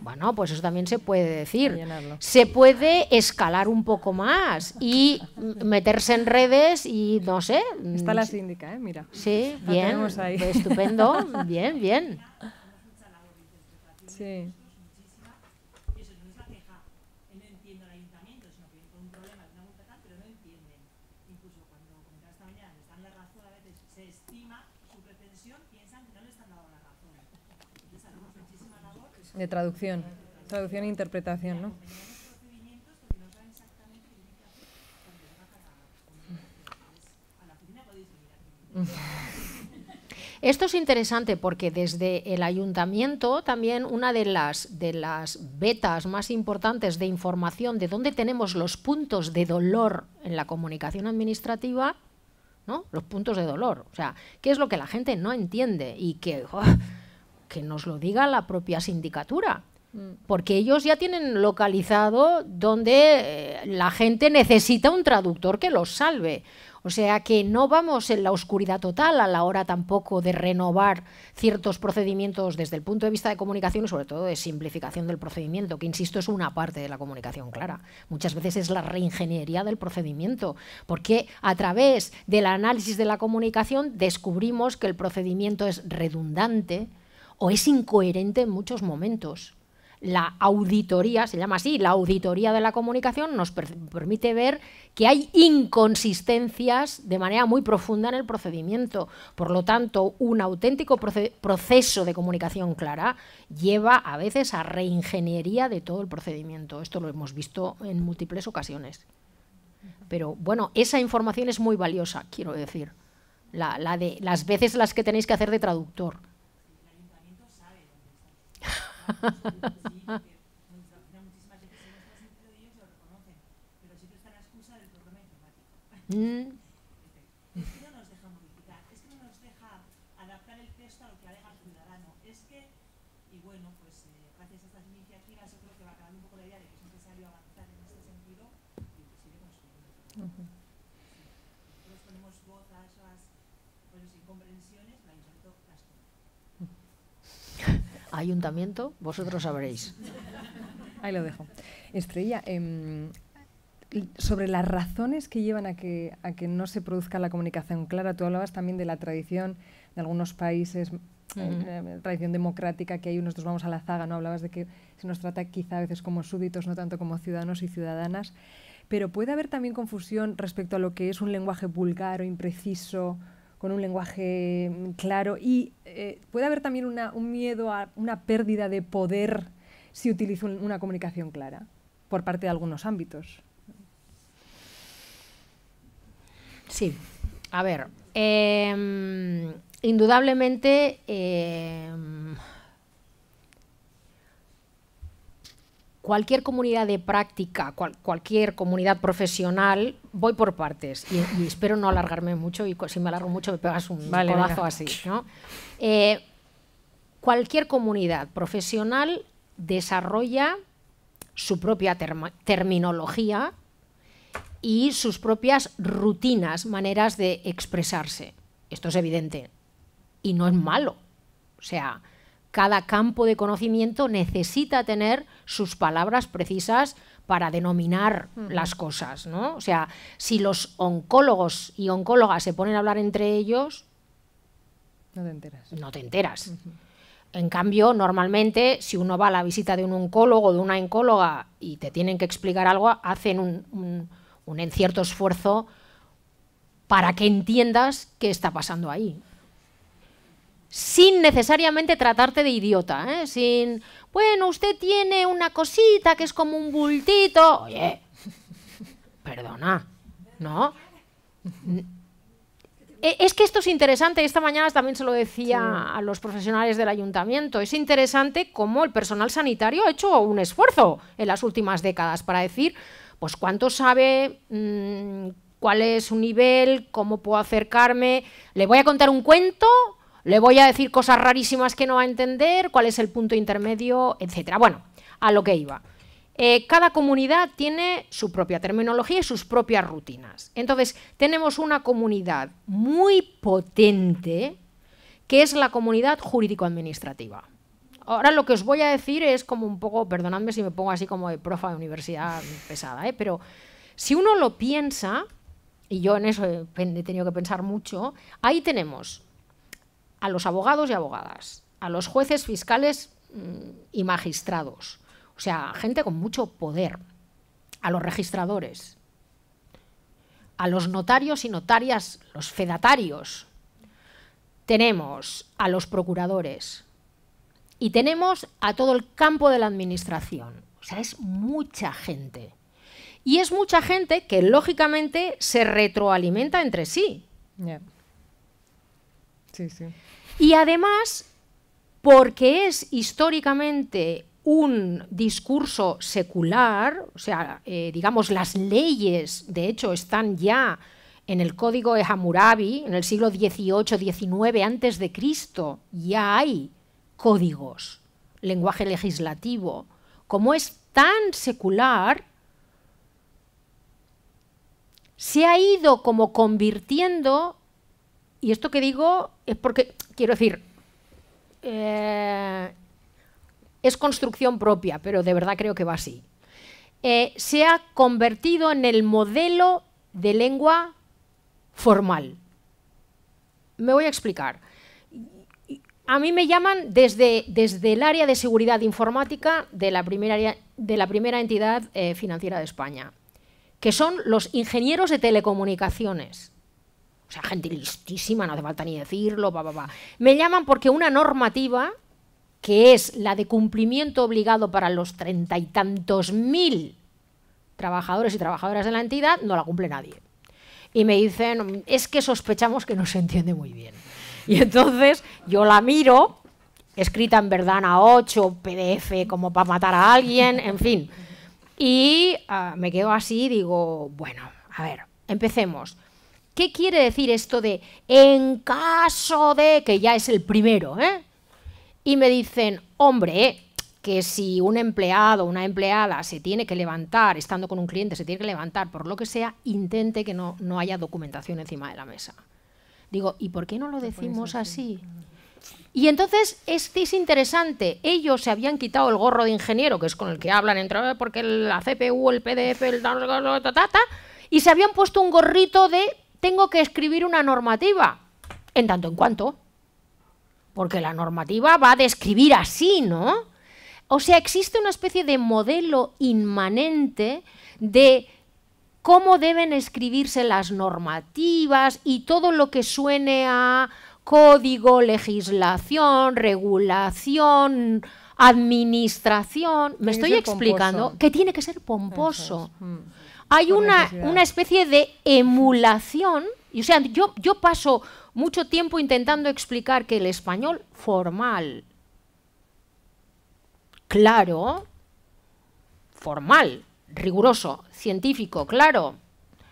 Bueno, pues eso también se puede decir. Se puede escalar un poco más y meterse en redes y no sé... Mm, Está la síndica, ¿eh? Mira. Sí, bien, estupendo, *laughs* bien, bien. Sí. De traducción, traducción e interpretación, ¿no? *laughs* Esto es interesante porque desde el ayuntamiento también una de las, de las vetas más importantes de información de dónde tenemos los puntos de dolor en la comunicación administrativa, ¿no? los puntos de dolor, o sea, qué es lo que la gente no entiende y qué que nos lo diga la propia sindicatura. Mm. Porque ellos ya tienen localizado donde eh, la gente necesita un traductor que los salve. O sea que no vamos en la oscuridad total a la hora tampoco de renovar ciertos procedimientos desde el punto de vista de comunicación y sobre todo de simplificación del procedimiento, que insisto es una parte de la comunicación clara. Muchas veces es la reingeniería del procedimiento, porque a través del análisis de la comunicación descubrimos que el procedimiento es redundante, o es incoherente en muchos momentos. La auditoría, se llama así, la auditoría de la comunicación nos permite ver que hay inconsistencias de manera muy profunda en el procedimiento. Por lo tanto, un auténtico proceso de comunicación clara lleva a veces a reingeniería de todo el procedimiento. Esto lo hemos visto en múltiples ocasiones. Pero bueno, esa información es muy valiosa, quiero decir. las veces las que tenéis que hacer de traductor. Sí, porque las que se han visto de ellos se lo reconocen, pero siempre están a excusa del problema informático. ayuntamiento, vosotros sabréis. Ahí lo dejo. Estrella, em, sobre las razones que llevan a que, a que no se produzca la comunicación clara, tú hablabas también de la tradición de algunos países, eh, tradición democrática, que unos nosotros vamos a la zaga, ¿no? Hablabas de que se nos trata quizá a veces como súbditos, no tanto como ciudadanos y ciudadanas, pero puede haber también confusión respecto a lo que es un lenguaje vulgar o impreciso con un lenguaje mm, claro y eh, puede haber también un miedo a una pérdida de poder si utilizo una comunicación clara por parte de algunos ámbitos. Sí, a ver, em, indudablemente em, cualquier comunidad de práctica, cualquier comunidad profesional, voy por partes y, espero no alargarme mucho y si me alargo mucho me pegas un así. ¿no? Eh, cualquier comunidad profesional desarrolla su propia terminología y sus propias rutinas, maneras de expresarse. Esto es evidente y no es malo. O sea, cada campo de conocimiento necesita tener sus palabras precisas para denominar las cosas, ¿no? O sea, si los oncólogos y oncólogas se ponen a hablar entre ellos, no te enteras. En cambio, normalmente, si uno va a la visita de un oncólogo o de una oncóloga y te tienen que explicar algo, hacen un, un, un cierto esfuerzo para que entiendas qué está pasando ahí sin necesariamente tratarte de idiota, ¿eh? sin, bueno, usted tiene una cosita que es como un bultito. Oye, *laughs* perdona, ¿no? Mm, mm. Es que esto es interesante, esta mañana también se lo decía a los profesionales del ayuntamiento, es interesante cómo el personal sanitario ha hecho un esfuerzo en las últimas décadas para decir, pues cuánto sabe, mm, cuál es su nivel, cómo puedo acercarme, le voy a contar un cuento, le voy a decir cosas rarísimas que no va a entender, cuál es el punto intermedio, etcétera. Bueno, a lo que iba. Eh, cada comunidad tiene su propia terminología y sus propias rutinas. Entonces, tenemos una comunidad muy potente que es la comunidad jurídico-administrativa. Ahora lo que os voy a decir es como un poco, perdonadme si me pongo así como de profa de universidad pesada, ¿eh? pero si uno lo piensa, y yo en eso he tenido que pensar mucho, ahí tenemos a los abogados y abogadas, a los jueces, fiscales mm, y magistrados, o sea, gente con mucho poder, a los registradores, a los notarios y notarias, los fedatarios, tenemos a los procuradores y tenemos a todo el campo de la administración. O sea, es mucha gente. Y es mucha gente que lógicamente se retroalimenta entre sí. Sí, sí. Y además, porque es históricamente un discurso secular, o sea, eh, digamos, las leyes, de hecho, están ya en el código de Hammurabi, en el siglo XVIII-XIX antes de Cristo, ya hay códigos, lenguaje legislativo. Como es tan secular, se ha ido como convirtiendo y esto que digo es porque, quiero decir, eh, es construcción propia, pero de verdad creo que va así. Eh, se ha convertido en el modelo de lengua formal. Me voy a explicar. A mí me llaman desde, desde el área de seguridad informática de la primera, de la primera entidad eh, financiera de España, que son los ingenieros de telecomunicaciones. O sea, gente listísima, no hace falta ni decirlo, va, Me llaman porque una normativa, que es la de cumplimiento obligado para los treinta y tantos mil trabajadores y trabajadoras de la entidad, no la cumple nadie. Y me dicen, es que sospechamos que no se entiende muy bien. Y entonces yo la miro, escrita en a 8, PDF como para matar a alguien, en fin. Y ah, me quedo así digo, bueno, a ver, empecemos. ¿Qué quiere decir esto de en caso de que ya es el primero? ¿eh? Y me dicen, hombre, que si un empleado o una empleada se tiene que levantar, estando con un cliente, se tiene que levantar por lo que sea, intente que no, haya documentación encima de la mesa. Digo, ¿y por qué no lo decimos así? Y entonces es, interesante, ellos se habían quitado el gorro de ingeniero, que es con el que hablan, entre, porque la CPU, el PDF, el ta, y se habían puesto un gorrito de tengo que escribir una normativa, en tanto en cuanto, porque la normativa va a describir así, ¿no? O sea, existe una especie de modelo inmanente de cómo deben escribirse las normativas y todo lo que suene a código, legislación, regulación, administración. Me estoy explicando que tiene que ser pomposo hay una, una, especie de emulación. Y, o sea, yo, yo paso mucho tiempo intentando explicar que el español formal, claro, formal, riguroso, científico, claro,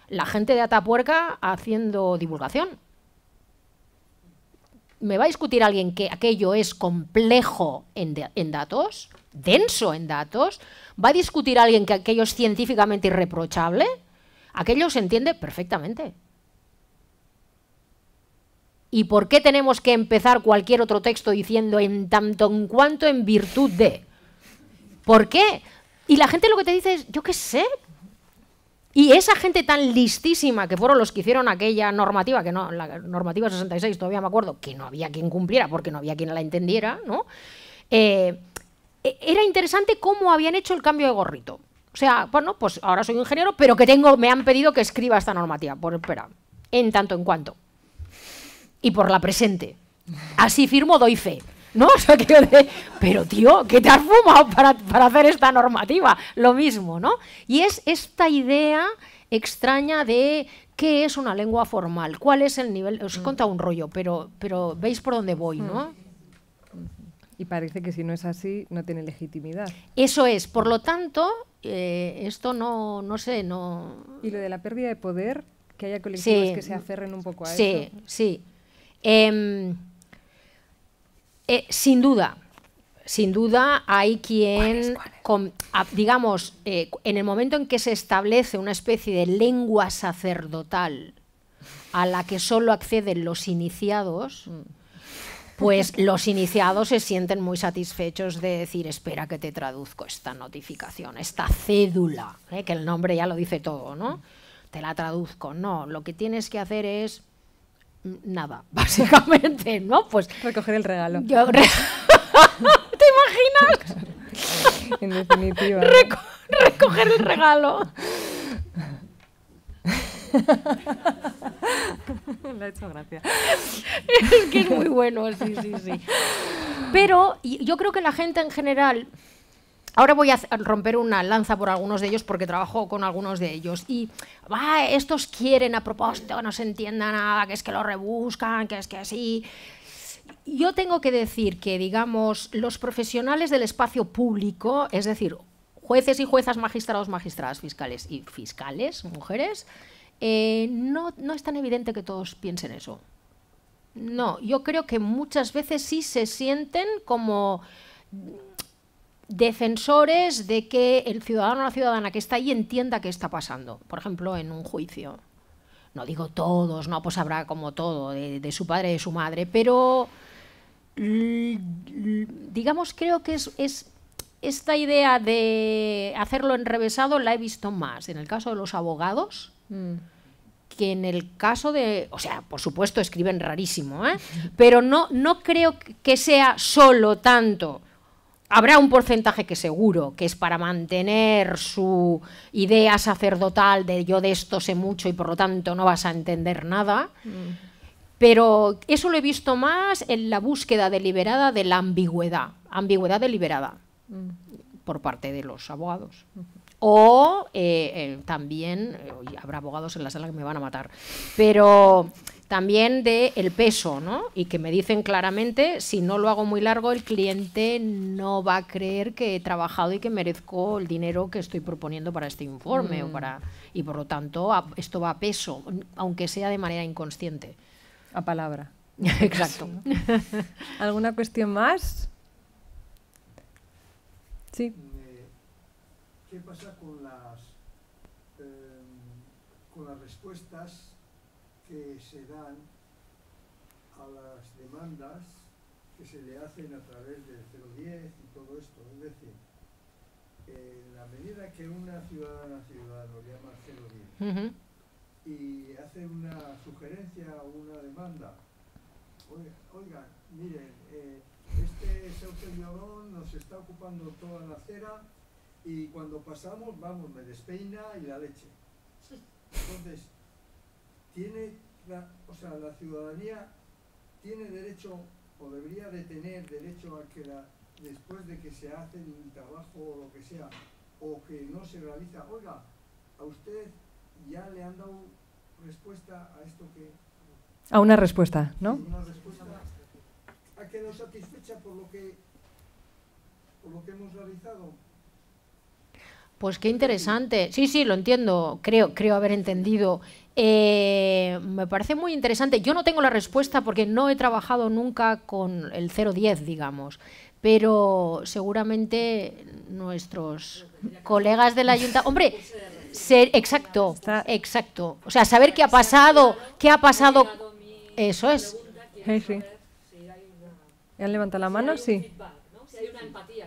la gente de Atapuerca haciendo divulgación. ¿Me va a discutir alguien que aquello es complejo en, en datos? denso en datos, ¿va a discutir alguien que aquello es científicamente irreprochable? Aquello se entiende perfectamente. ¿Y por qué tenemos que empezar cualquier otro texto diciendo en tanto en cuanto en virtud de? ¿Por qué? Y la gente lo que te dice es, yo qué sé. Y esa gente tan listísima que fueron los que hicieron aquella normativa, que no, la normativa 66 todavía me acuerdo, que no había quien cumpliera porque no había quien la entendiera, ¿no? Eh, e-, era interesante cómo habían hecho el cambio de gorrito. O sea, bueno, pues ahora soy ingeniero, pero que tengo, me han pedido que escriba esta normativa. Por pues espera, en tanto en cuanto. Y por la presente. Así firmo, doy fe. ¿No? *laughs* O sea, que, pero tío, ¿qué te has fumado para, para, hacer esta normativa? Lo mismo, ¿no? Y es esta idea extraña de qué es una lengua formal, cuál es el nivel. Os he mm. contado un rollo, pero, pero veis por dónde voy, ¿no? Mm. Y parece que si no es así, no tiene legitimidad. Eso es. Por lo tanto, eh, esto no, no sé, no... Y lo de la pérdida de poder, que haya colectivos que se aferren un poco a sí, eso. Sí, sí. Em, eh, sin duda, sin duda hay quien, digamos, eh, en el momento en que se establece una especie de lengua sacerdotal a la que solo acceden los iniciados, mm pues *laughs* los iniciados se sienten muy satisfechos de decir, espera que te traduzco esta notificación, esta cédula, ¿eh? que el nombre ya lo dice todo, ¿no? Te la traduzco. No, lo que tienes que hacer es mm, nada, *laughs* básicamente, ¿no? Pues recoger el regalo. *laughs* ¿Te imaginas? en definitiva. recoger el regalo. Le *laughs* ha hecho gracia. es que es muy bueno, sí, sí, sí. Pero yo creo que la gente en general... Ahora voy a romper una lanza por algunos de ellos porque trabajo con algunos de ellos. Y ah, estos quieren a propósito no se entienda nada, que es que lo rebuscan, que es que así. Yo tengo que decir que, digamos, los profesionales del espacio público, es decir, jueces y juezas, magistrados, magistradas, fiscales y fiscales, mujeres, eh, no, no es tan evidente que todos piensen eso. No, yo creo que muchas veces sí se sienten como defensores de que el ciudadano o la ciudadana que está ahí entienda qué está pasando, por ejemplo, en un juicio. No digo todos, no, pues habrá como todo, de, su padre, de su madre, pero digamos, creo que es, es esta idea de hacerlo enrevesado la he visto más en el caso de los abogados Mm. Que en el caso de, o sea, por supuesto escriben rarísimo, ¿eh? pero no, no creo que sea solo tanto. Habrá un porcentaje que seguro, que es para mantener su idea sacerdotal de yo de esto sé mucho y por lo tanto no vas a entender nada. Mm. pero eso lo he visto más en la búsqueda deliberada de la ambigüedad, ambigüedad deliberada mm. por parte de los abogados. O eh, eh, también, eh, habrá abogados en la sala que me van a matar, pero también de el peso, ¿no? Y que me dicen claramente, si no lo hago muy largo, el cliente no va a creer que he trabajado y que merezco el dinero que estoy proponiendo para este informe o mm. para y por lo tanto esto va a peso, aunque sea de manera inconsciente. A palabra. *laughs* Exacto. ¿Alguna cuestión más? Sí qué pasa con las, em, con las respuestas que se dan a las demandas que se le hacen a través del 010 y todo esto. Es decir, en la medida que una ciudadana ciudadano llama 010 y hace una sugerencia o una demanda, oiga, oiga miren, eh, este sauce violón nos está ocupando toda la acera y cuando pasamos, vamos, me despeina y la leche. Entonces, tiene, la, o sea, la ciudadanía tiene derecho o debería de tener derecho a que la, después de que se hace el trabajo o lo que sea, o que no se realiza, oiga, a usted ya le han dado respuesta a esto que... A una respuesta, ¿no? Una respuesta a que nos satisfecha por lo que, por lo que hemos realizado. Pues qué interesante. Sí, sí, lo entiendo. Creo, creo haber entendido. Eh, me parece muy interesante. Yo no tengo la respuesta porque no he trabajado nunca con el 010, digamos. Pero seguramente nuestros colegas de la Junta. Hombre, ser, exacto, exacto. O sea, saber qué ha pasado, qué ha pasado. Eso es. Sí, ¿Han levantado la mano? Sí. hay una empatía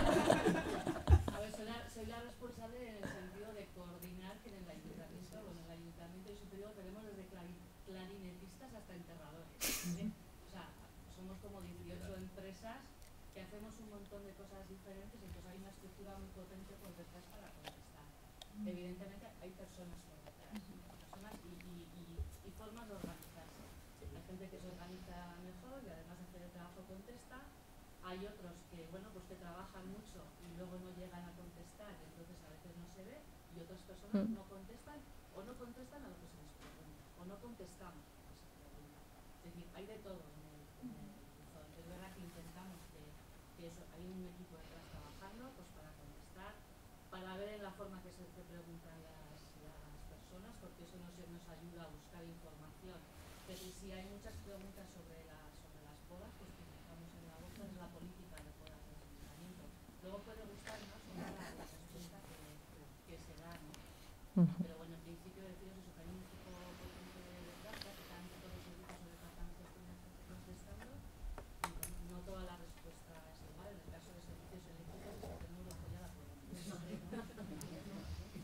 Es decir, hay de todo en el, Es verdad que intentamos que, que hay un equipo detrás trabajando pues para contestar, para ver en la forma que se preguntan las, las personas, porque eso nos, ayuda a buscar información. Pero si hay muchas preguntas sobre las, sobre las bodas, pues que estamos en la bolsa es la política de podas de ayuntamiento. Luego puede buscar, más de las que, se da, ¿no?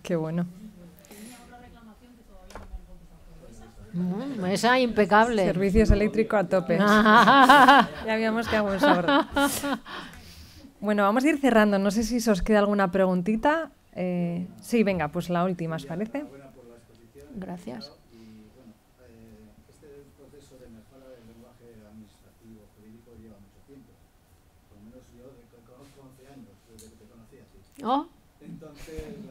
Qué bueno. Mm, impecable. Servicios eléctricos a tope. *laughs* *laughs* ya habíamos quedado en Bueno, vamos a ir cerrando. No sé si os queda alguna preguntita. Eh, sí, venga, pues la última, ¿os parece? Gracias. Oh. Entonces,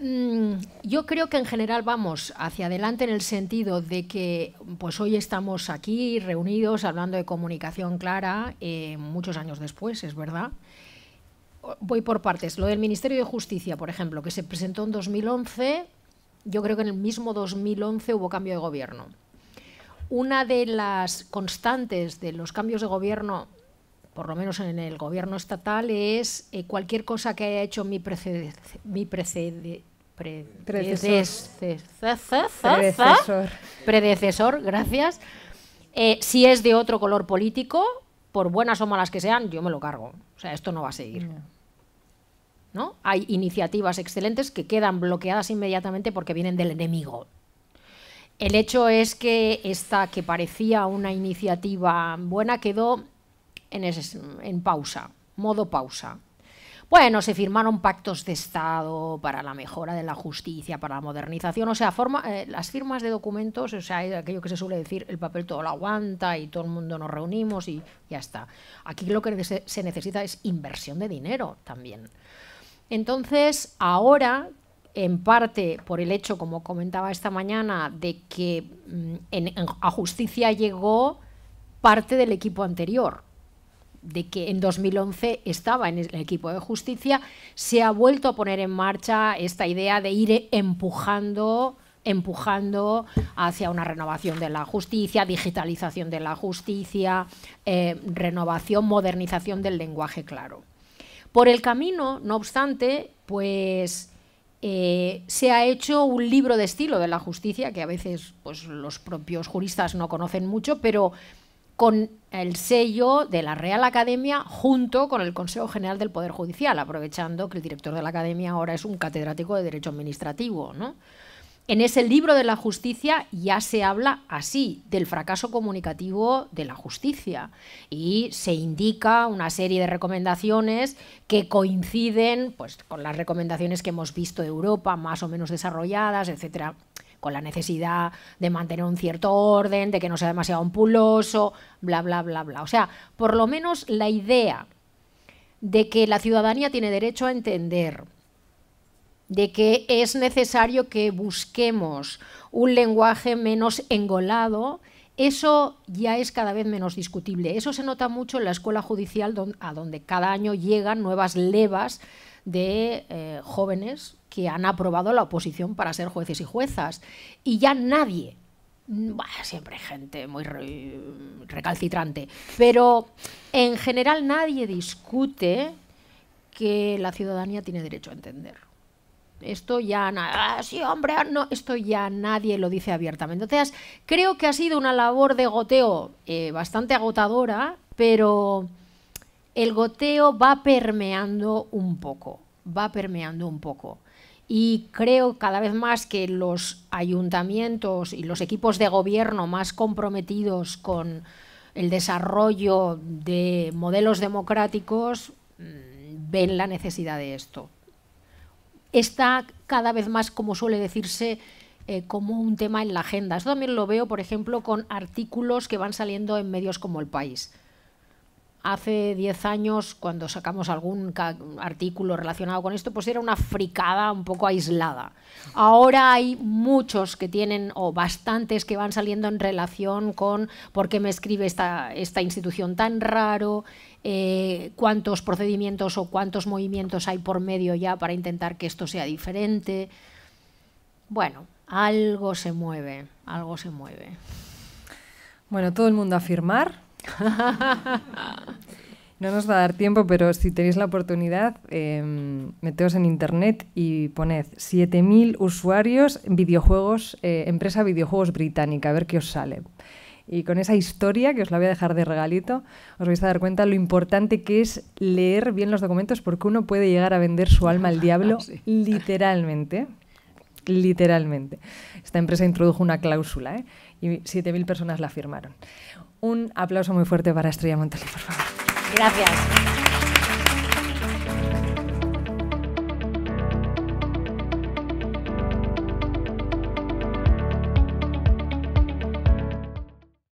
Mm, yo creo que en general vamos hacia adelante en el sentido de que pues hoy estamos aquí reunidos hablando de comunicación clara eh, muchos años después, es verdad. Voy por partes. Lo del Ministerio de Justicia, por ejemplo, que se presentó en 2011, yo creo que en el mismo 2011 hubo cambio de gobierno. Una de las constantes de los cambios de gobierno por lo menos en el gobierno estatal, es eh, cualquier cosa que haya hecho mi, precede, mi precede, predecesor. predecesor. gracias. Eh, si es de otro color político, por buenas o malas que sean, yo me lo cargo. O sea, esto no va a seguir. Hay iniciativas excelentes que quedan bloqueadas inmediatamente porque vienen del enemigo. El hecho es que esta que parecía una iniciativa buena quedó en pausa, modo pausa. Bueno, se firmaron pactos de Estado para la mejora de la justicia, para la modernización, o sea, forma, eh, las firmas de documentos, o sea, aquello que se suele decir, el papel todo lo aguanta y todo el mundo nos reunimos y ya está. Aquí lo que se necesita es inversión de dinero también. Entonces, ahora en parte por el hecho, como comentaba esta mañana, de que mm, a justicia llegó parte del equipo anterior de que en 2011 estaba en el equipo de justicia, se ha vuelto a poner en marcha esta idea de ir empujando empujando hacia una renovación de la justicia, digitalización de la justicia, eh, renovación, modernización del lenguaje claro. Por el camino, no obstante, pues eh, se ha hecho un libro de estilo de la justicia, que a veces pues, los propios juristas no conocen mucho, pero con el sello de la Real Academia junto con el Consejo General del Poder Judicial, aprovechando que el director de la Academia ahora es un catedrático de Derecho Administrativo. En ese libro de la justicia ya se habla así, del fracaso comunicativo de la justicia, y se indica una serie de recomendaciones que coinciden pues, con las recomendaciones que hemos visto de Europa, más o menos desarrolladas, etcétera con la necesidad de mantener un cierto orden, de que no sea demasiado ampuloso, bla, bla, bla, bla. O sea, por lo menos la idea de que la ciudadanía tiene derecho a entender, de que es necesario que busquemos un lenguaje menos engolado, eso ya es cada vez menos discutible. Eso se nota mucho en la escuela judicial, a donde cada año llegan nuevas levas de eh, jóvenes que han aprobado la oposición para ser jueces y juezas. Y ya nadie, mm, siempre hay gente muy recalcitrante, pero en general nadie discute que la ciudadanía tiene derecho a entender. Esto ya, ah, sí, hombre, ah, no, esto ya nadie lo dice abiertamente. Entonces, creo que ha sido una labor de goteo eh, bastante agotadora, pero el goteo va permeando un poco, va permeando un poco y creo cada vez más que los ayuntamientos y los equipos de gobierno más comprometidos con el desarrollo de modelos democráticos mm, ven la necesidad de esto. Está cada vez más, como suele decirse, eh, como un tema en la agenda. Esto también lo veo, por ejemplo, con artículos que van saliendo en medios como El País hace 10 años, cuando sacamos algún artículo relacionado con esto, pues era una fricada un poco aislada. Ahora hay muchos que tienen, o bastantes que van saliendo en relación con por qué me escribe esta, institución tan raro, eh, cuántos procedimientos o cuántos movimientos hay por medio ya para intentar que esto sea diferente. Bueno, algo se mueve, algo se mueve. Bueno, todo el mundo a firmar. No nos va a dar tiempo, pero si tenéis la oportunidad, em, meteos en internet y poned 7.000 usuarios, videojuegos, eh, empresa videojuegos británica, a ver qué os sale. Y con esa historia, que os la voy a dejar de regalito, os vais a dar cuenta lo importante que es leer bien los documentos, porque uno puede llegar a vender su alma al diablo *laughs* literalmente. Literalmente. Esta empresa introdujo una cláusula ¿eh? y 7.000 personas la firmaron. Un aplauso muy fuerte para Estrella Montalí, por favor. Gracias.